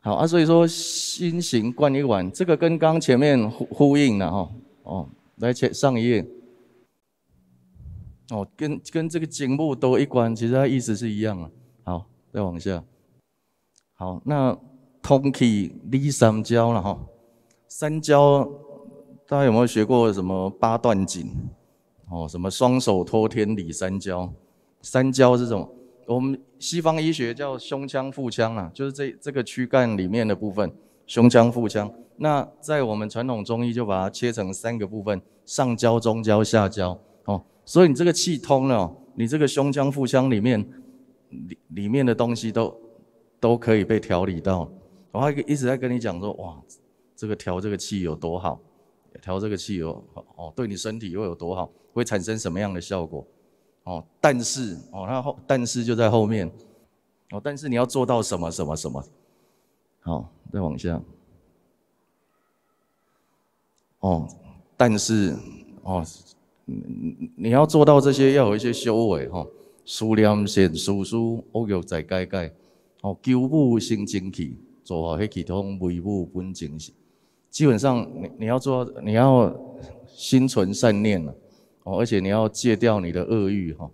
好啊，所以说心型灌一碗，这个跟刚前面呼呼应了哈。哦，来前上一页。哦，跟跟这个景物都一关，其实它意思是一样啊。好，再往下。好，那通气立三焦了哈。三焦大家有没有学过什么八段锦？哦，什么双手托天理三焦，三焦是什么？我们西方医学叫胸腔、腹腔啊，就是这这个躯干里面的部分，胸腔、腹腔。那在我们传统中医就把它切成三个部分：上焦、中焦、下焦。哦，所以你这个气通了，你这个胸腔、腹腔里面里里面的东西都都可以被调理到。我还一直在跟你讲说，哇，这个调这个气有多好，调这个气有哦，对你身体又有多好。会产生什么样的效果？哦，但是哦，那后但是就在后面哦，但是你要做到什么什么什么？好，再往下。哦，但是哦，你你要做到这些要有一些修为哈。思量先疏疏，恶欲再改改。哦，旧布新精气，做好那几通，微布本精气。基本上，你你要做，你要心存善念啊。哦，而且你要戒掉你的恶欲哈，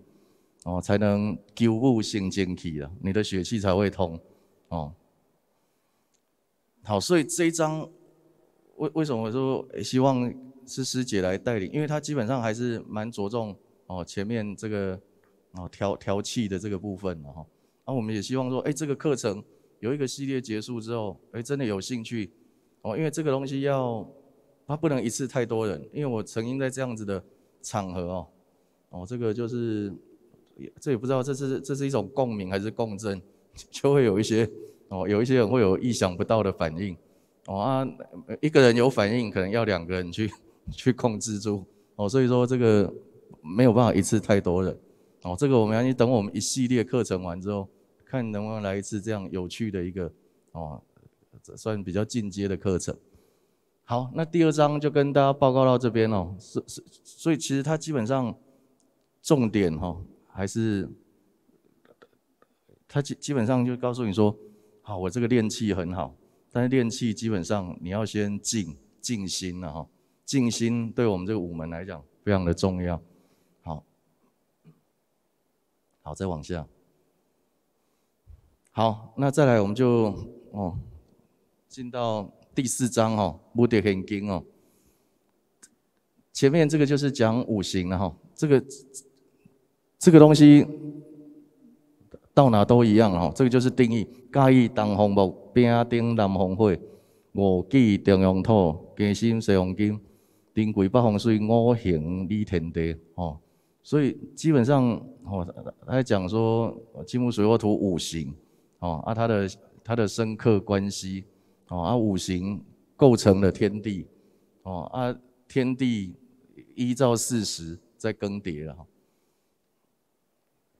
哦，才能灸悟心经气了，你的血气才会通，哦。好，所以这一章，为为什么说希望是师姐来带领？因为她基本上还是蛮着重哦前面这个哦调调气的这个部分的哈。那我们也希望说，哎，这个课程有一个系列结束之后，哎，真的有兴趣哦，因为这个东西要它不能一次太多人，因为我曾经在这样子的。场合哦，哦这个就是，这也不知道这是这是一种共鸣还是共振，就会有一些哦有一些人会有意想不到的反应哦啊，一个人有反应可能要两个人去 去控制住哦，所以说这个没有办法一次太多人哦，这个我们要等我们一系列课程完之后，看能不能来一次这样有趣的一个哦，算比较进阶的课程。好，那第二章就跟大家报告到这边哦。所所以其实它基本上重点哈，还是他基基本上就告诉你说，好，我这个练气很好，但是练气基本上你要先静静心了哈。静心对我们这个五门来讲非常的重要。好，好，再往下。好，那再来我们就哦进到。第四章哦，目的很精哦。前面这个就是讲五行的哈，这个这个东西到哪都一样哈。这个就是定义：盖乙东方木，丙丁南方火，戊季中央土，庚辛西方金，丁癸北方水。五行立天地哦，所以基本上哦，来讲说金木水火土五行哦，啊，它的它的生克关系。哦，啊，五行构成了天地，哦，啊，天地依照四时在更迭了。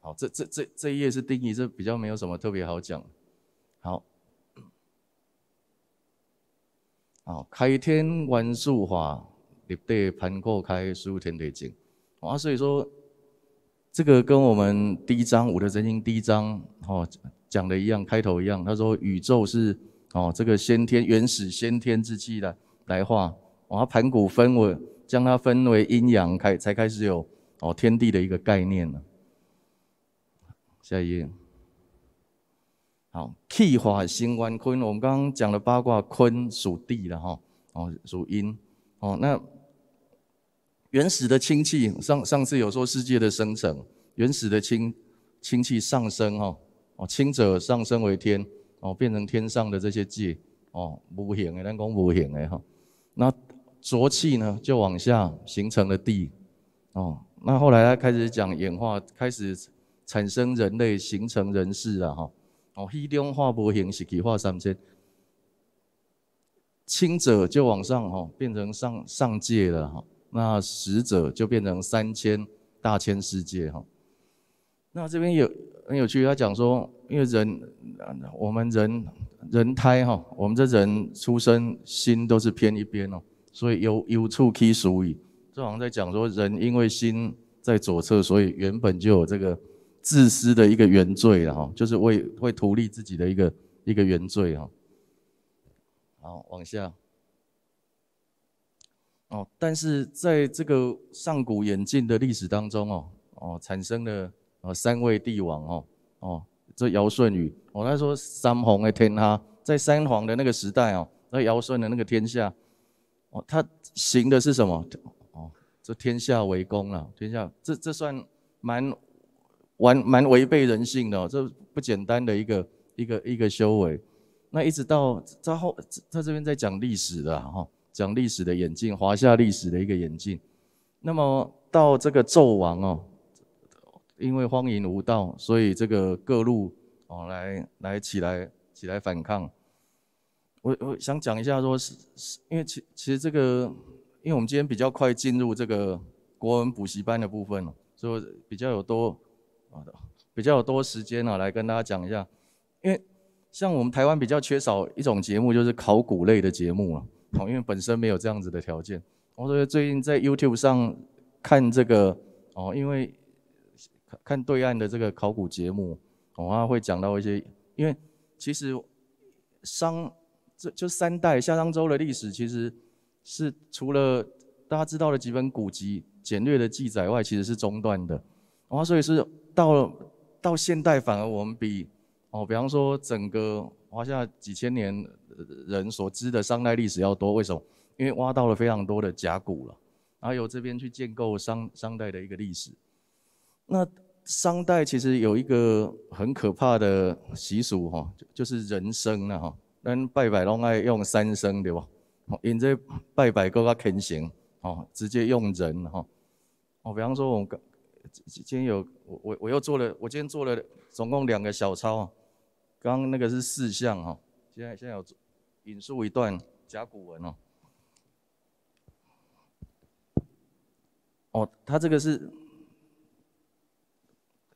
好，这这这这一页是定义，这比较没有什么特别好讲。好，好，开天万树法，立地盘古开，树天地经。啊，所以说，这个跟我们第一章《五德真经》第一章哦讲的一样，开头一样。他说，宇宙是。哦，这个先天原始先天之气的来画，啊，盘古分为将它分为阴阳，开才开始有哦天地的一个概念了。下一页，好，气化生万坤，我们刚刚讲了八卦，坤属地的哈，哦属阴，哦那原始的清气，上上次有说世界的生成，原始的清清气上升哈，哦清者上升为天。哦，变成天上的这些界，哦无形的，咱讲无形的哈。那浊气呢，就往下形成了地。哦，那后来开始讲演化，开始产生人类，形成人世了哈。哦，气中化无形，是体化三千。轻者就往上哈，变成上上界了哈。那实者就变成三千大千世界哈。那这边有很有趣，他讲说，因为人，我们人，人胎哈，我们这人出生心都是偏一边哦，所以有有处欺属语，就好像在讲说，人因为心在左侧，所以原本就有这个自私的一个原罪了哈，就是为为图利自己的一个一个原罪哈。好，往下。哦，但是在这个上古演进的历史当中哦，哦，产生了。哦，三位帝王哦，哦，这尧舜禹，我来说三皇的天下，在三皇的那个时代哦，那尧舜的那个天下，哦，他行的是什么？哦，这天下为公了，天下这这算蛮蛮蛮违背人性的，哦，这不简单的一个一个一个修为。那一直到他后他这边在讲历史的哈，讲历史的演进，华夏历史的一个演进。那么到这个纣王哦。因为荒淫无道，所以这个各路哦来来起来起来反抗。我我想讲一下，说因为其其实这个，因为我们今天比较快进入这个国文补习班的部分，所以比较有多啊比较有多时间啊，来跟大家讲一下。因为像我们台湾比较缺少一种节目，就是考古类的节目了，因为本身没有这样子的条件。我说最近在 YouTube 上看这个哦，因为。看对岸的这个考古节目，我阿会讲到一些，因为其实商这就三代夏商周的历史，其实是除了大家知道的几本古籍简略的记载外，其实是中断的。然后所以是到了到现代，反而我们比哦，比方说整个华夏几千年人所知的商代历史要多，为什么？因为挖到了非常多的甲骨了，然后由这边去建构商商代的一个历史。那商代其实有一个很可怕的习俗哈，就就是人生呐哈。但拜拜拢爱用牲牲的哦，因这拜拜够够肯行哦，直接用人哈。哦，比方说我们今有我我我又做了，我今天做了总共两个小抄。刚那个是四象哈，现在现在有引述一段甲骨文哦。哦，他这个是。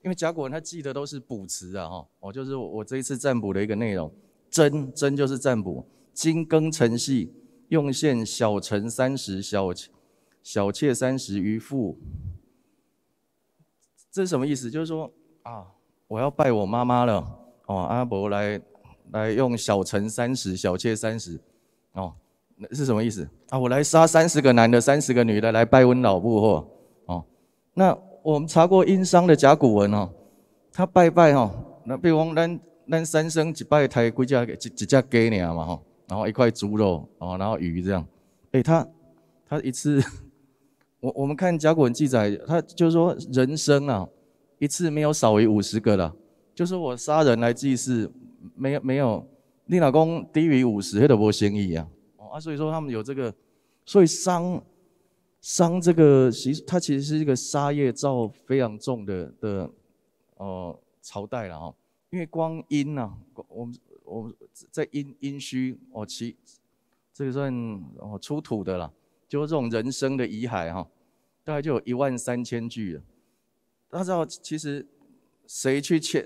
因为甲骨文它记的都是卜辞啊，哈，哦，就是我这一次占卜的一个内容，真真就是占卜，金庚辰系用现小辰三十小小妾三十余妇，这是什么意思？就是说啊，我要拜我妈妈了，哦，阿伯来来用小辰三十小妾三十，哦，是什么意思？啊，我来杀三十个男的，三十个女的来拜温老布货，哦，那。我们查过殷商的甲骨文哦，他拜拜哦，那比方咱咱三生一拜台几只一只鸡尔嘛吼，然后一块猪肉，哦，然后鱼这样，哎他他一次，我我们看甲骨文记载，他就是说人生啊一次没有少于五十个啦，就是我杀人来祭祀，没有没有，你老公低于五十会得不嫌意啊，啊所以说他们有这个，所以商。商这个其实它其实是一个杀业造非常重的的哦朝代了哈，因为光殷啊，我们我们在殷殷墟哦，其这个算哦出土的啦，就是这种人生的遗骸哈，大概就有一万三千具了。大家知道其实谁去迁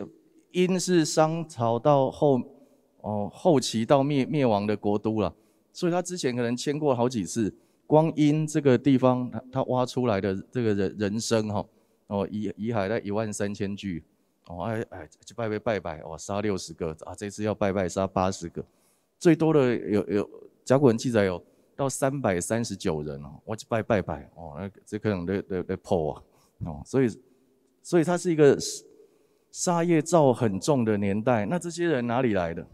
殷是商朝到后哦后期到灭灭亡的国都了，所以他之前可能迁过好几次。光阴这个地方，他他挖出来的这个人人生哈，哦遗遗骸在一万三千具，哦哎哎去拜拜拜拜，哇杀六十个啊，这次要拜拜杀八十个，最多的有有甲骨文记载有到三百三十九人哦，我去拜拜拜哦，那这可能得得得破啊哦，所以所以它是一个杀沙业造很重的年代，那这些人哪里来的？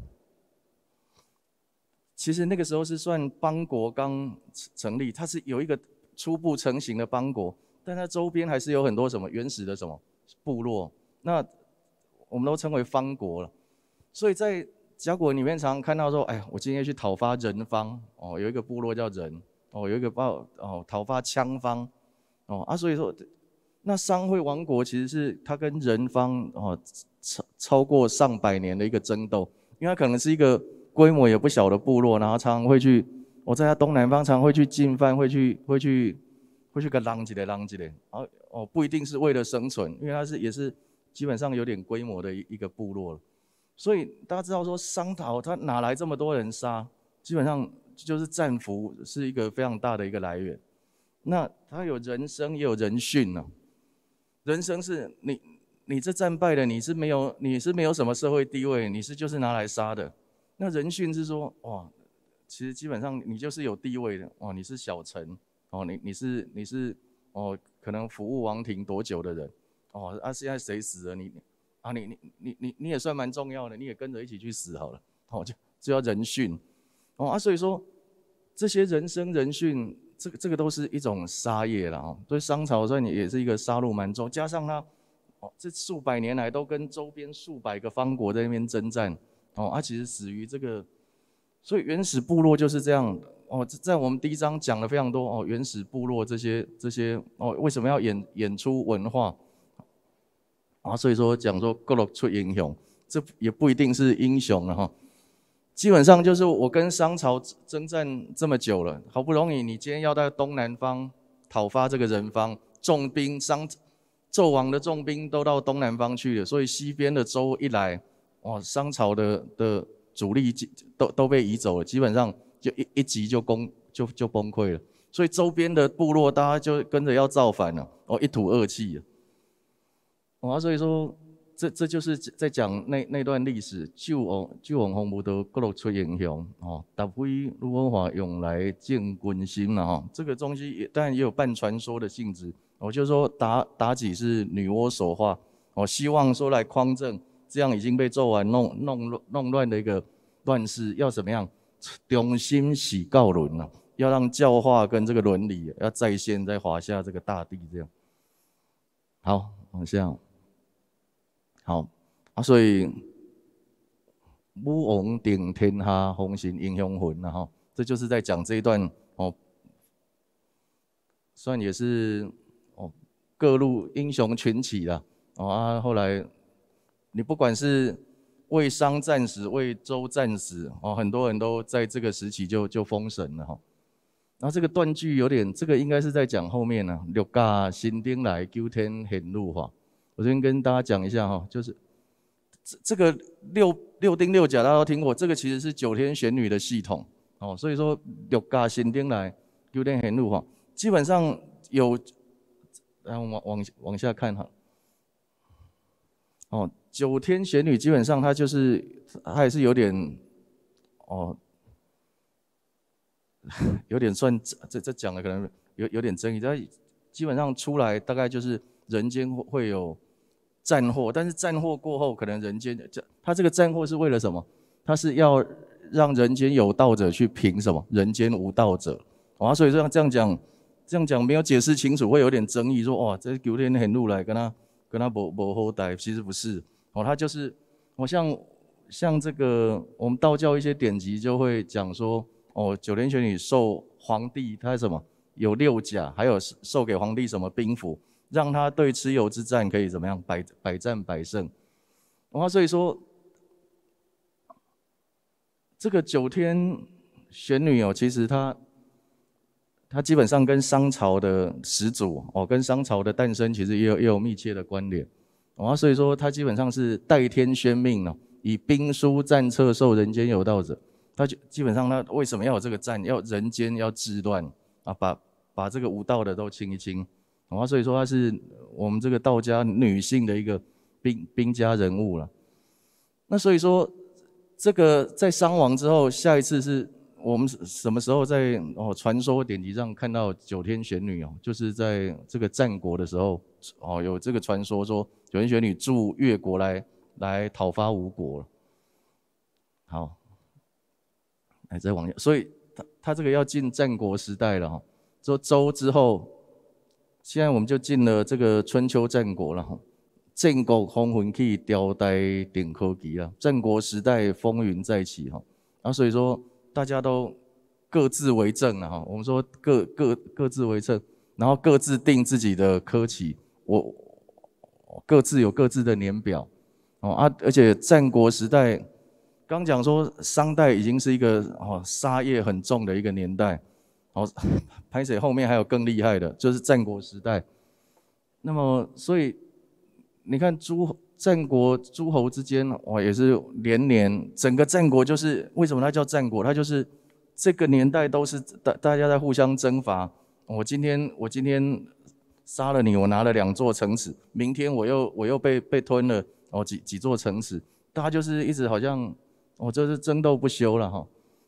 其实那个时候是算邦国刚成立，它是有一个初步成型的邦国，但它周边还是有很多什么原始的什么部落，那我们都称为方国了。所以在甲骨里面常常看到说，哎，我今天去讨伐人方哦，有一个部落叫人哦，有一个报哦，讨伐羌方哦啊，所以说那商会王国其实是它跟人方哦超超过上百年的一个争斗，因为它可能是一个。规模也不小的部落，然后常会去，我在他东南方常会去进犯，会去，会去，会去个啷几的啷几的，然后哦，不一定是为了生存，因为它是也是基本上有点规模的一一个部落了。所以大家知道说商朝它哪来这么多人杀？基本上就是战俘是一个非常大的一个来源。那它有人生也有人殉啊，人生是你你这战败的你是没有你是没有什么社会地位，你是就是拿来杀的。那人殉是说，哇，其实基本上你就是有地位的，哇，你是小臣，哦，你你是你是，哦，可能服务王庭多久的人，哦，啊，现在谁死了你，啊，你你你你你也算蛮重要的，你也跟着一起去死好了，哦，就就要人殉，哦啊，所以说这些人生人殉，这个这个都是一种杀业了啊，所以商朝算你也是一个杀戮蛮重，加上他，哦，这数百年来都跟周边数百个方国在那边征战。哦，他其实死于这个，所以原始部落就是这样。哦，在我们第一章讲了非常多哦，原始部落这些这些哦，为什么要演演出文化？啊，所以说讲说各路出英雄，这也不一定是英雄了哈。基本上就是我跟商朝征战这么久了，好不容易你今天要到东南方讨伐这个人方，重兵商纣王的重兵都到东南方去了，所以西边的周一来。哇！商朝的的主力都都被移走了，基本上就一一集就攻就就崩溃了。所以周边的部落，大家就跟着要造反了。哦，一吐恶气。哦，所以说这这就是在讲那那段历史。旧旧王洪武都各路出英雄。哦，妲妃如何化用来尽君心了哈，这个东西当然也有半传说的性质。我就说妲妲己是女娲所化。哦，希望说来匡正。这样已经被做完弄弄弄乱的一个乱世，要怎么样重新洗告伦呢？要让教化跟这个伦理要再现在华夏这个大地，这样好往下好啊，所以武王顶天下，红行英雄魂啊哈，这就是在讲这一段哦，算也是哦，各路英雄群起了哦啊，后来。你不管是为商战死、为周战死，哦，很多人都在这个时期就就封神了哈。那这个断句有点，这个应该是在讲后面呢。六嘎新丁来，九天很怒哈。我先跟大家讲一下哈，就是这这个六六丁六甲大家都听过，这个其实是九天玄女的系统哦。所以说六嘎新丁来，九天很怒哈，基本上有，然后往往往下看哈，哦。九天玄女基本上她就是，她也是有点，哦，有点算这这这讲的可能有有点争议。她基本上出来大概就是人间会有战祸，但是战祸过后，可能人间这她这个战祸是为了什么？她是要让人间有道者去评什么？人间无道者，哇！所以这样这样讲，这样讲没有解释清楚，会有点争议。说哇，这九天很怒来跟他跟他博博后代，其实不是。哦，他就是，我像像这个，我们道教一些典籍就会讲说，哦，九天玄女受皇帝他什么有六甲，还有授给皇帝什么兵符，让他对蚩尤之战可以怎么样百百战百胜。然后所以说，这个九天玄女哦，其实他他基本上跟商朝的始祖哦，跟商朝的诞生其实也有也有密切的关联。哇，所以说他基本上是代天宣命哦，以兵书战策授人间有道者。他就基本上他为什么要有这个战？要人间要治乱啊？把把这个无道的都清一清。哇，所以说他是我们这个道家女性的一个兵兵家人物了。那所以说这个在商王之后，下一次是我们什么时候在哦传说典籍上看到九天玄女哦？就是在这个战国的时候哦，有这个传说说。选玄选女，住越国来来讨伐吴国好，来再往下，所以他他这个要进战国时代了哈。说周之后，现在我们就进了这个春秋战国了哈。战国风云可以雕呆顶科技了。战国时代风云再起哈。啊，所以说大家都各自为政了哈。我们说各各各自为政，然后各自定自己的科旗。我。各自有各自的年表，哦啊，而且战国时代，刚讲说商代已经是一个哦杀业很重的一个年代，哦，排 水后面还有更厉害的，就是战国时代。那么，所以你看，诸战国诸侯之间，哇，也是连年。整个战国就是为什么它叫战国？它就是这个年代都是大大家在互相征伐。我今天，我今天。杀了你，我拿了两座城池。明天我又我又被被吞了哦，几几座城池，大家就是一直好像，我这是争斗不休了哈。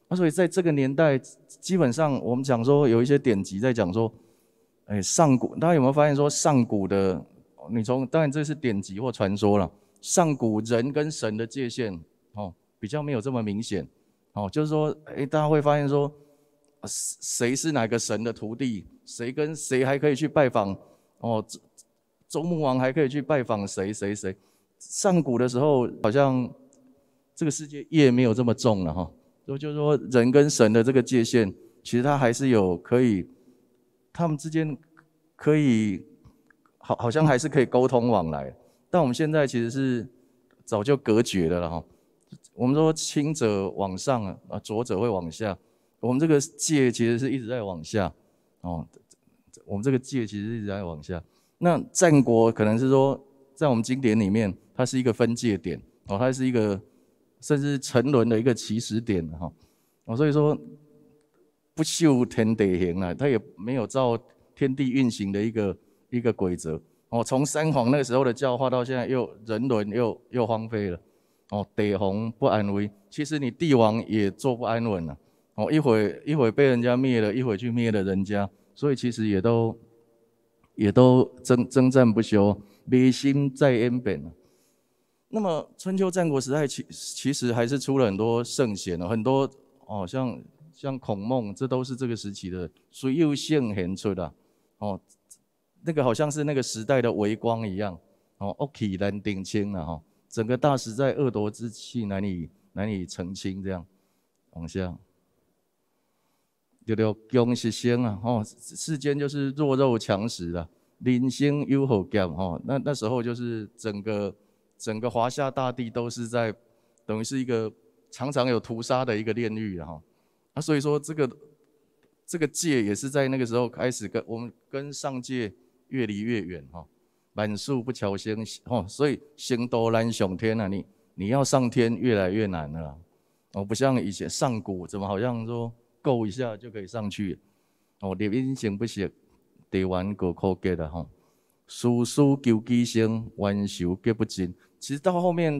那所以在这个年代，基本上我们讲说有一些典籍在讲说，哎上古大家有没有发现说上古的，你从当然这是典籍或传说了，上古人跟神的界限哦比较没有这么明显哦，就是说哎大家会发现说。谁是哪个神的徒弟？谁跟谁还可以去拜访？哦，周周穆王还可以去拜访谁？谁谁？上古的时候，好像这个世界业没有这么重了哈。所以就是说，人跟神的这个界限，其实他还是有可以，他们之间可以好，好像还是可以沟通往来。但我们现在其实是早就隔绝的了哈。我们说轻者往上，啊，浊者会往下。我们这个界其实是一直在往下，哦，我们这个界其实一直在往下。那战国可能是说，在我们经典里面，它是一个分界点，哦，它是一个甚至沉沦的一个起始点，哈，哦，所以说不秀天地行了，它也没有照天地运行的一个一个规则，哦，从三皇那个时候的教化到现在，又人伦又又荒废了，哦，德宏不安危，其实你帝王也坐不安稳了。哦，一会一会被人家灭了，一会去灭了人家，所以其实也都也都争争战不休，民心在焉本。那么春秋战国时代，其其实还是出了很多圣贤哦，很多哦，像像孔孟，这都是这个时期的，所以又性贤出的哦。那个好像是那个时代的微光一样哦，屋企难顶清了哈，整个大时代恶毒之气难以难以澄清，这样往下。就叫强食性啊，吼世间就是弱肉强食啊，人心幽猴涧，吼那那时候就是整个整个华夏大地都是在等于是一个常常有屠杀的一个炼狱了哈，那所以说这个这个界也是在那个时候开始跟我们跟上界越离越远哈，满树不瞧仙吼所以星多难上天啊，你你要上天越来越难了，哦不像以前上古怎么好像说。勾一下就可以上去，哦，立兵行不行？地缘各可隔的哈。书书求记生，弯书皆不精。其实到后面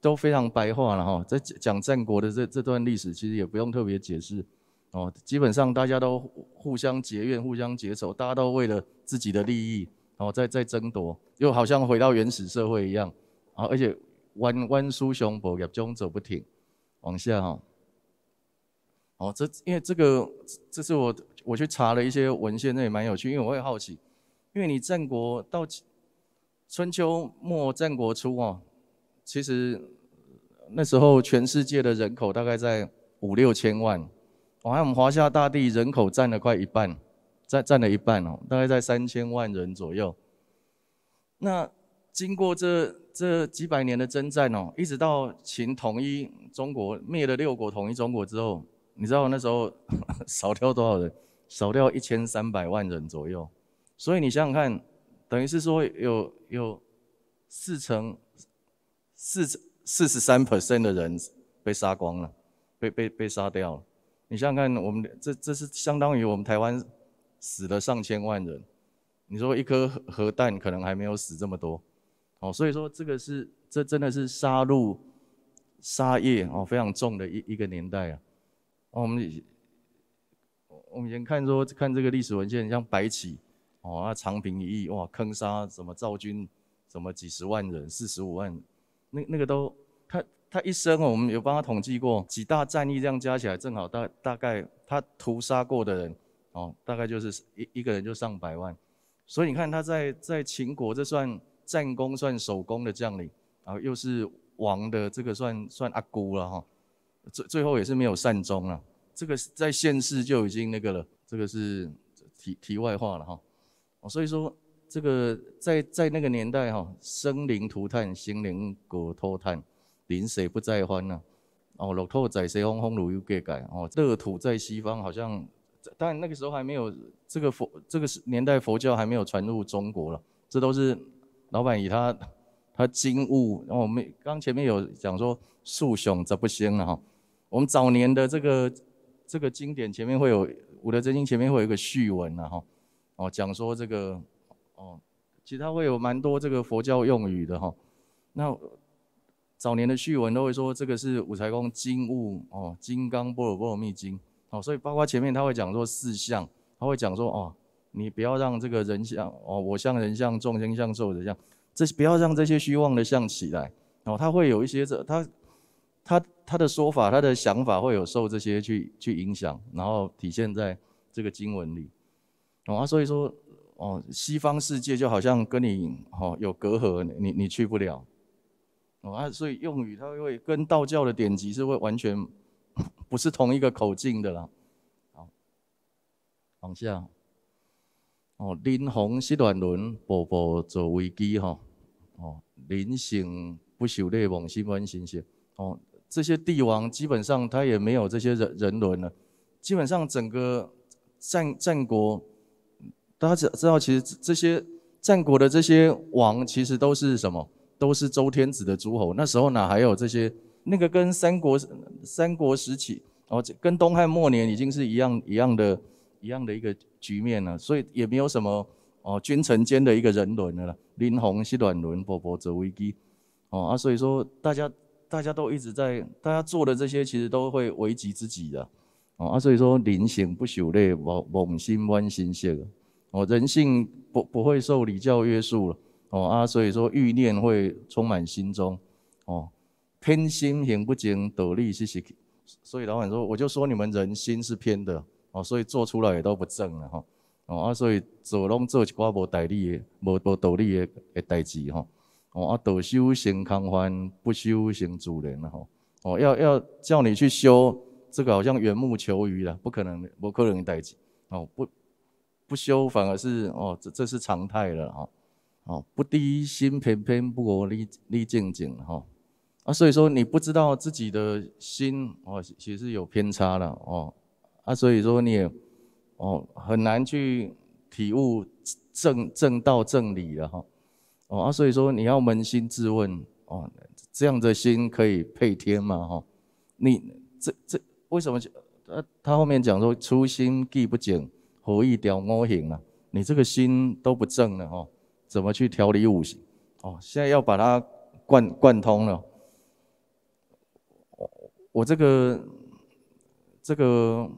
都非常白话了哈，在讲战国的这这段历史，其实也不用特别解释，哦，基本上大家都互相结怨、互相结仇，大家都为了自己的利益然、哦，在在争夺，又好像回到原始社会一样啊。而且弯弯书相搏，业将走不停，往下哈。哦，这因为这个，这是我我去查了一些文献，那也蛮有趣，因为我也好奇，因为你战国到春秋末、战国初哦，其实那时候全世界的人口大概在五六千万，我看我们华夏大地人口占了快一半，占占了一半哦，大概在三千万人左右。那经过这这几百年的征战哦，一直到秦统一中国，灭了六国，统一中国之后。你知道那时候 少掉多少人？少掉一千三百万人左右。所以你想想看，等于是说有有四成、四四十三 percent 的人被杀光了，被被被杀掉了。你想想看，我们这这是相当于我们台湾死了上千万人。你说一颗核弹可能还没有死这么多。哦，所以说这个是这真的是杀戮、杀业哦，非常重的一一个年代啊。我们，我们看说看这个历史文献，像白起，哦，那长平一役，哇，坑杀什么赵军，什么几十万人，四十五万，那那个都，他他一生哦，我们有帮他统计过几大战役，这样加起来正好大大概他屠杀过的人，哦，大概就是一一个人就上百万，所以你看他在在秦国这算战功算首功的将领，然后又是王的，这个算算阿姑了哈。最最后也是没有善终了，这个在现世就已经那个了，这个是题题外话了哈。所以说这个在在那个年代哈，生灵涂炭，心灵果脱炭，临舍不再欢呐。哦，乐土在西方如月改，哦，乐土在西方好像，但那个时候还没有这个佛这个年代佛教还没有传入中国了，这都是老板以他他经悟，然后我们刚前面有讲说树雄则不兴了哈。我们早年的这个这个经典前面会有《五德真经》，前面会有一个序文了哈，哦，讲说这个哦，其实它会有蛮多这个佛教用语的哈。那早年的序文都会说，这个是五财宫《精物》哦，《金刚波尔波蜜经》哦，所以包括前面他会讲说四相，他会讲说哦，你不要让这个人相哦，我相、人相、众生相、寿者相，这些不要让这些虚妄的相起来哦，他会有一些这他他。他的说法，他的想法会有受这些去去影响，然后体现在这个经文里。哦啊，所以说，哦，西方世界就好像跟你哦有隔阂，你你去不了。哦啊，所以用语它会跟道教的典籍是会完全 不是同一个口径的啦。好，往下。哦，临红西短轮波波做危机哈。哦，临醒不朽内往心观心息。哦。这些帝王基本上他也没有这些人人伦了，基本上整个战战国，大家知知道，其实这些战国的这些王其实都是什么？都是周天子的诸侯。那时候哪还有这些？那个跟三国三国时期，哦，跟东汉末年已经是一样一样的一样的一个局面了，所以也没有什么哦君臣间的一个人伦了。林鸿是软伦，伯伯则危机。哦啊，所以说大家。大家都一直在，大家做的这些其实都会危及自己的，哦啊，所以说人心不朽类，猛猛心弯心斜了，哦，人性不不会受礼教约束了，哦啊，所以说欲念会充满心中，哦，偏心行不正得利，是实，所以老板说，我就说你们人心是偏的，哦，所以做出来也都不正了哈，哦啊，所以做拢做一挂无代理的，无无道理的的代志哈。哦，啊，斗修行康欢，不修行主人了哈。哦，要要叫你去修，这个好像缘木求鱼了，不可能，不可能的事情。哦，不不修反而是哦，这这是常态了哈。哦，不低心偏偏不立立静静哈。啊，所以说你不知道自己的心哦，其实有偏差了哦。啊，所以说你也哦很难去体悟正正道正理了哈。啊，所以说你要扪心自问哦，这样的心可以配天吗？哈，你这这为什么？呃，他后面讲说，初心既不净，何以调五行呢？你这个心都不正了，哈，怎么去调理五行？哦，现在要把它贯贯通了。我我这个这个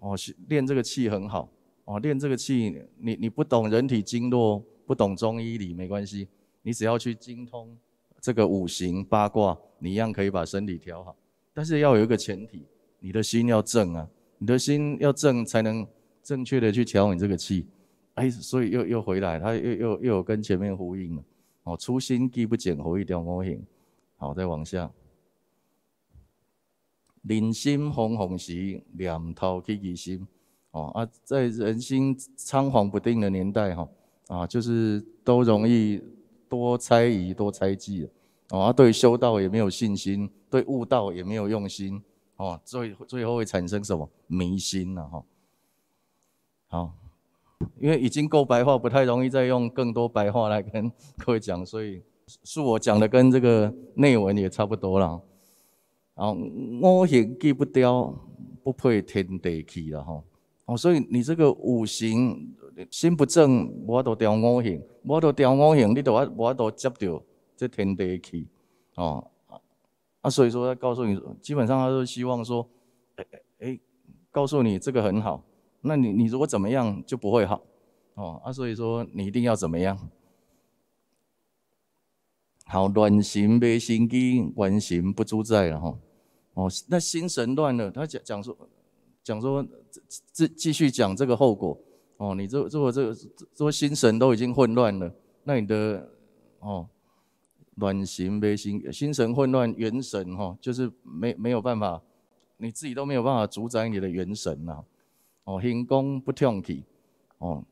哦，练这个气很好哦，练这个气，你你不懂人体经络，不懂中医理没关系。你只要去精通这个五行八卦，你一样可以把身体调好。但是要有一个前提，你的心要正啊，你的心要正才能正确的去调你这个气。哎，所以又又回来，他又又又有跟前面呼应了。哦，初心既不减，何以调五行？好，再往下。人心惶惶时，念头起疑心。哦啊，在人心仓皇不定的年代，哈啊，就是都容易。多猜疑、多猜忌，哦，对修道也没有信心，对悟道也没有用心，哦，最最后会产生什么迷心了哈？好，因为已经够白话，不太容易再用更多白话来跟各位讲，所以是我讲的跟这个内文也差不多了。啊，我也戒不掉，不配天地气了哈。哦，所以你这个五行心不正，我都调五行，我都调五行，你都我我都接着这天地气，哦，啊，所以说他告诉你，基本上他都希望说，诶、哎，告诉你这个很好，那你你如果怎么样就不会好，哦，啊，所以说你一定要怎么样，好，乱心不心机，乱心不主宰了哈，哦，那心神乱了，他讲讲说。讲说，继继继续讲这个后果哦。你这、这、我这、这、这心神都已经混乱了，那你的哦，卵形微心心神混乱，元神哈，就是没没有办法，你自己都没有办法主宰你的元神呐。哦，行功不畅体，哦，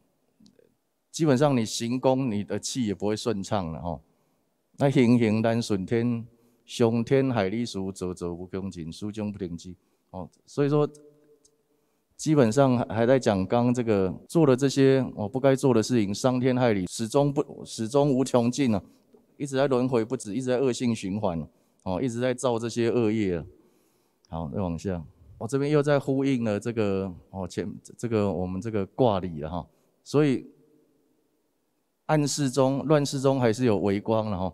基本上你行功，你的气也不会顺畅了哈。那行行单顺天，胸天海力殊，走走无穷尽，疏中不停机。哦，所以说。基本上还在讲刚这个做的这些我不该做的事情，伤天害理，始终不始终无穷尽啊，一直在轮回不止，一直在恶性循环，哦，一直在造这些恶业。啊。好，再往下，我这边又在呼应了这个哦前这个我们这个卦理了哈，所以暗示中乱世中还是有微光了哈，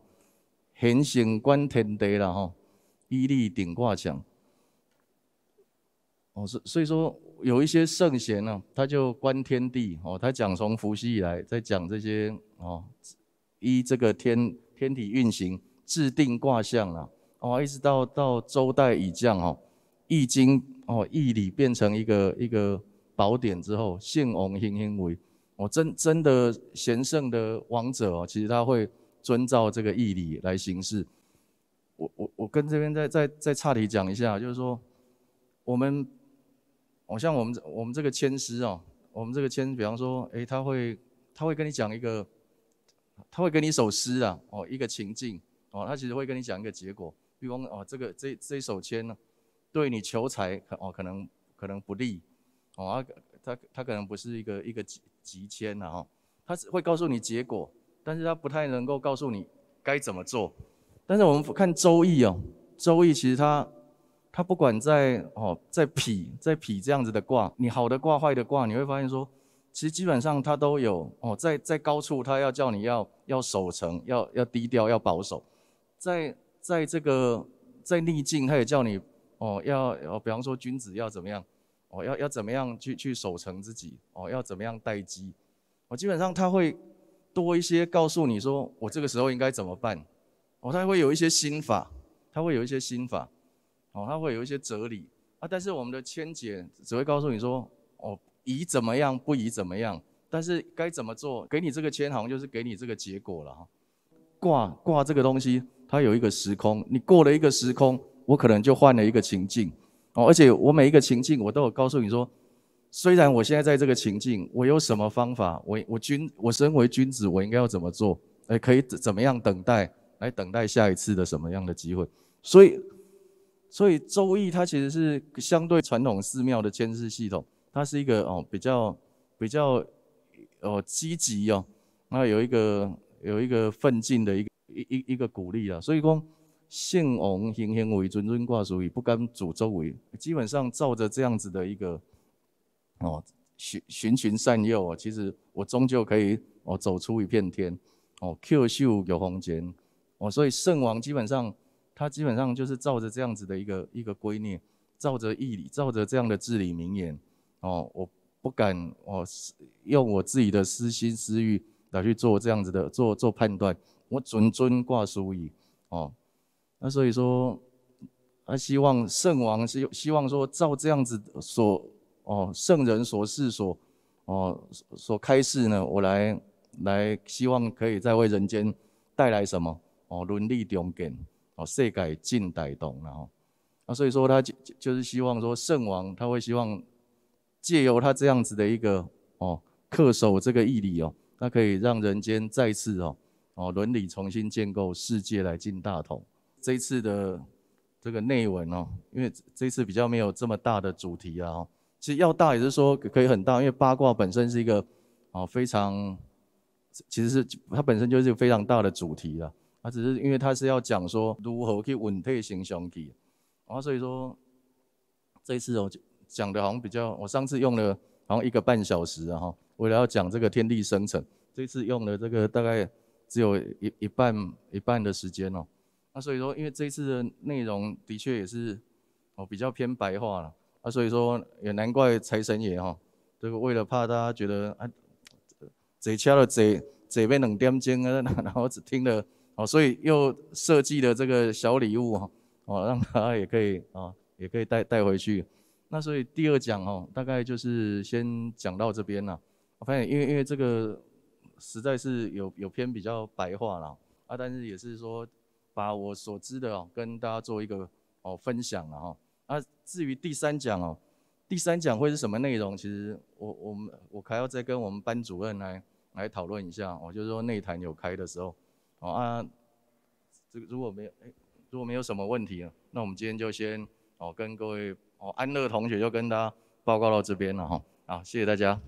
显显观天地了哈，一立顶卦讲，哦，所所以说。有一些圣贤呢，他就观天地哦，他讲从伏羲以来，在讲这些哦，依这个天天体运行制定卦象啦，哦，一直到到周代已降哦，《易经》哦，《易理》变成一个一个宝典之后，信王行行为，哦，真真的贤圣的王者哦，其实他会遵照这个易理来行事。我我我跟这边再再再岔题讲一下，就是说我们。我像我们我们这个签师哦，我们这个签，比方说，诶，他会他会跟你讲一个，他会给你一首诗啊，哦，一个情境，哦，他其实会跟你讲一个结果，比方哦，这个这这一手签，呢，对你求财可哦可能可能不利，哦，他他他可能不是一个一个吉吉签呐哈，他只会告诉你结果，但是他不太能够告诉你该怎么做。但是我们看周易哦，周易其实它。他不管在哦，在痞，在痞这样子的卦，你好的卦、坏的卦，你会发现说，其实基本上他都有哦，在在高处，他要叫你要要守成，要要低调，要保守；在在这个在逆境，他也叫你哦要哦，比方说君子要怎么样哦，要要怎么样去去守成自己哦，要怎么样待机。我基本上他会多一些告诉你说，我这个时候应该怎么办？哦，他会有一些心法，他会有一些心法。哦，它会有一些哲理啊，但是我们的签解只会告诉你说，哦，宜怎么样，不宜怎么样，但是该怎么做，给你这个签，好像就是给你这个结果了哈。挂挂这个东西，它有一个时空，你过了一个时空，我可能就换了一个情境哦，而且我每一个情境，我都有告诉你说，虽然我现在在这个情境，我有什么方法，我我君，我身为君子，我应该要怎么做？哎，可以怎么样等待，来等待下一次的什么样的机会？所以。所以《周易》它其实是相对传统寺庙的监视系统，它是一个哦比较比较哦积极哦，那有一个有一个奋进的一个一一一个鼓励啊。所以说，圣王行行为尊，尊卦属于不甘主周围，基本上照着这样子的一个哦循循循善诱啊，其实我终究可以哦走出一片天哦，秀有红间哦，所以圣王基本上。他基本上就是照着这样子的一个一个观念，照着义理，照着这样的至理名言，哦，我不敢哦，用我自己的私心私欲来去做这样子的做做判断，我准遵挂书矣，哦，那所以说，他希望圣王希希望说照这样子所哦圣人所示所哦所开示呢，我来来希望可以再为人间带来什么哦伦理重建。哦，社改进代动然后，那所以说他就就是希望说圣王他会希望借由他这样子的一个哦，恪守这个义理哦，他可以让人间再次哦哦伦理重新建构世界来进大同。这次的这个内文哦，因为这次比较没有这么大的主题啊，其实要大也是说可以很大，因为八卦本身是一个哦非常，其实是它本身就是个非常大的主题了。他只是因为他是要讲说如何去稳定形象体，然后所以说这一次我就讲的好像比较，我上次用了好像一个半小时哈，为了要讲这个天地生成，这次用了这个大概只有一一半一半的时间哦。那所以说，因为这一次的内容的确也是哦比较偏白话了，啊所以说也难怪财神爷哈，这个为了怕大家觉得啊坐车了坐坐了两点钟啊，然后只听了。哦，所以又设计了这个小礼物哈，哦，让他也可以啊，也可以带带回去。那所以第二讲哦，大概就是先讲到这边了。我发现，因为因为这个实在是有有篇比较白话了啊，但是也是说把我所知的哦，跟大家做一个哦分享了哈。那至于第三讲哦，第三讲会是什么内容？其实我我们我还要再跟我们班主任来来讨论一下，我就说内谈有开的时候。哦啊，这个如果没有，哎，如果没有什么问题了，那我们今天就先哦跟各位哦安乐同学就跟大家报告到这边了哈，好，谢谢大家。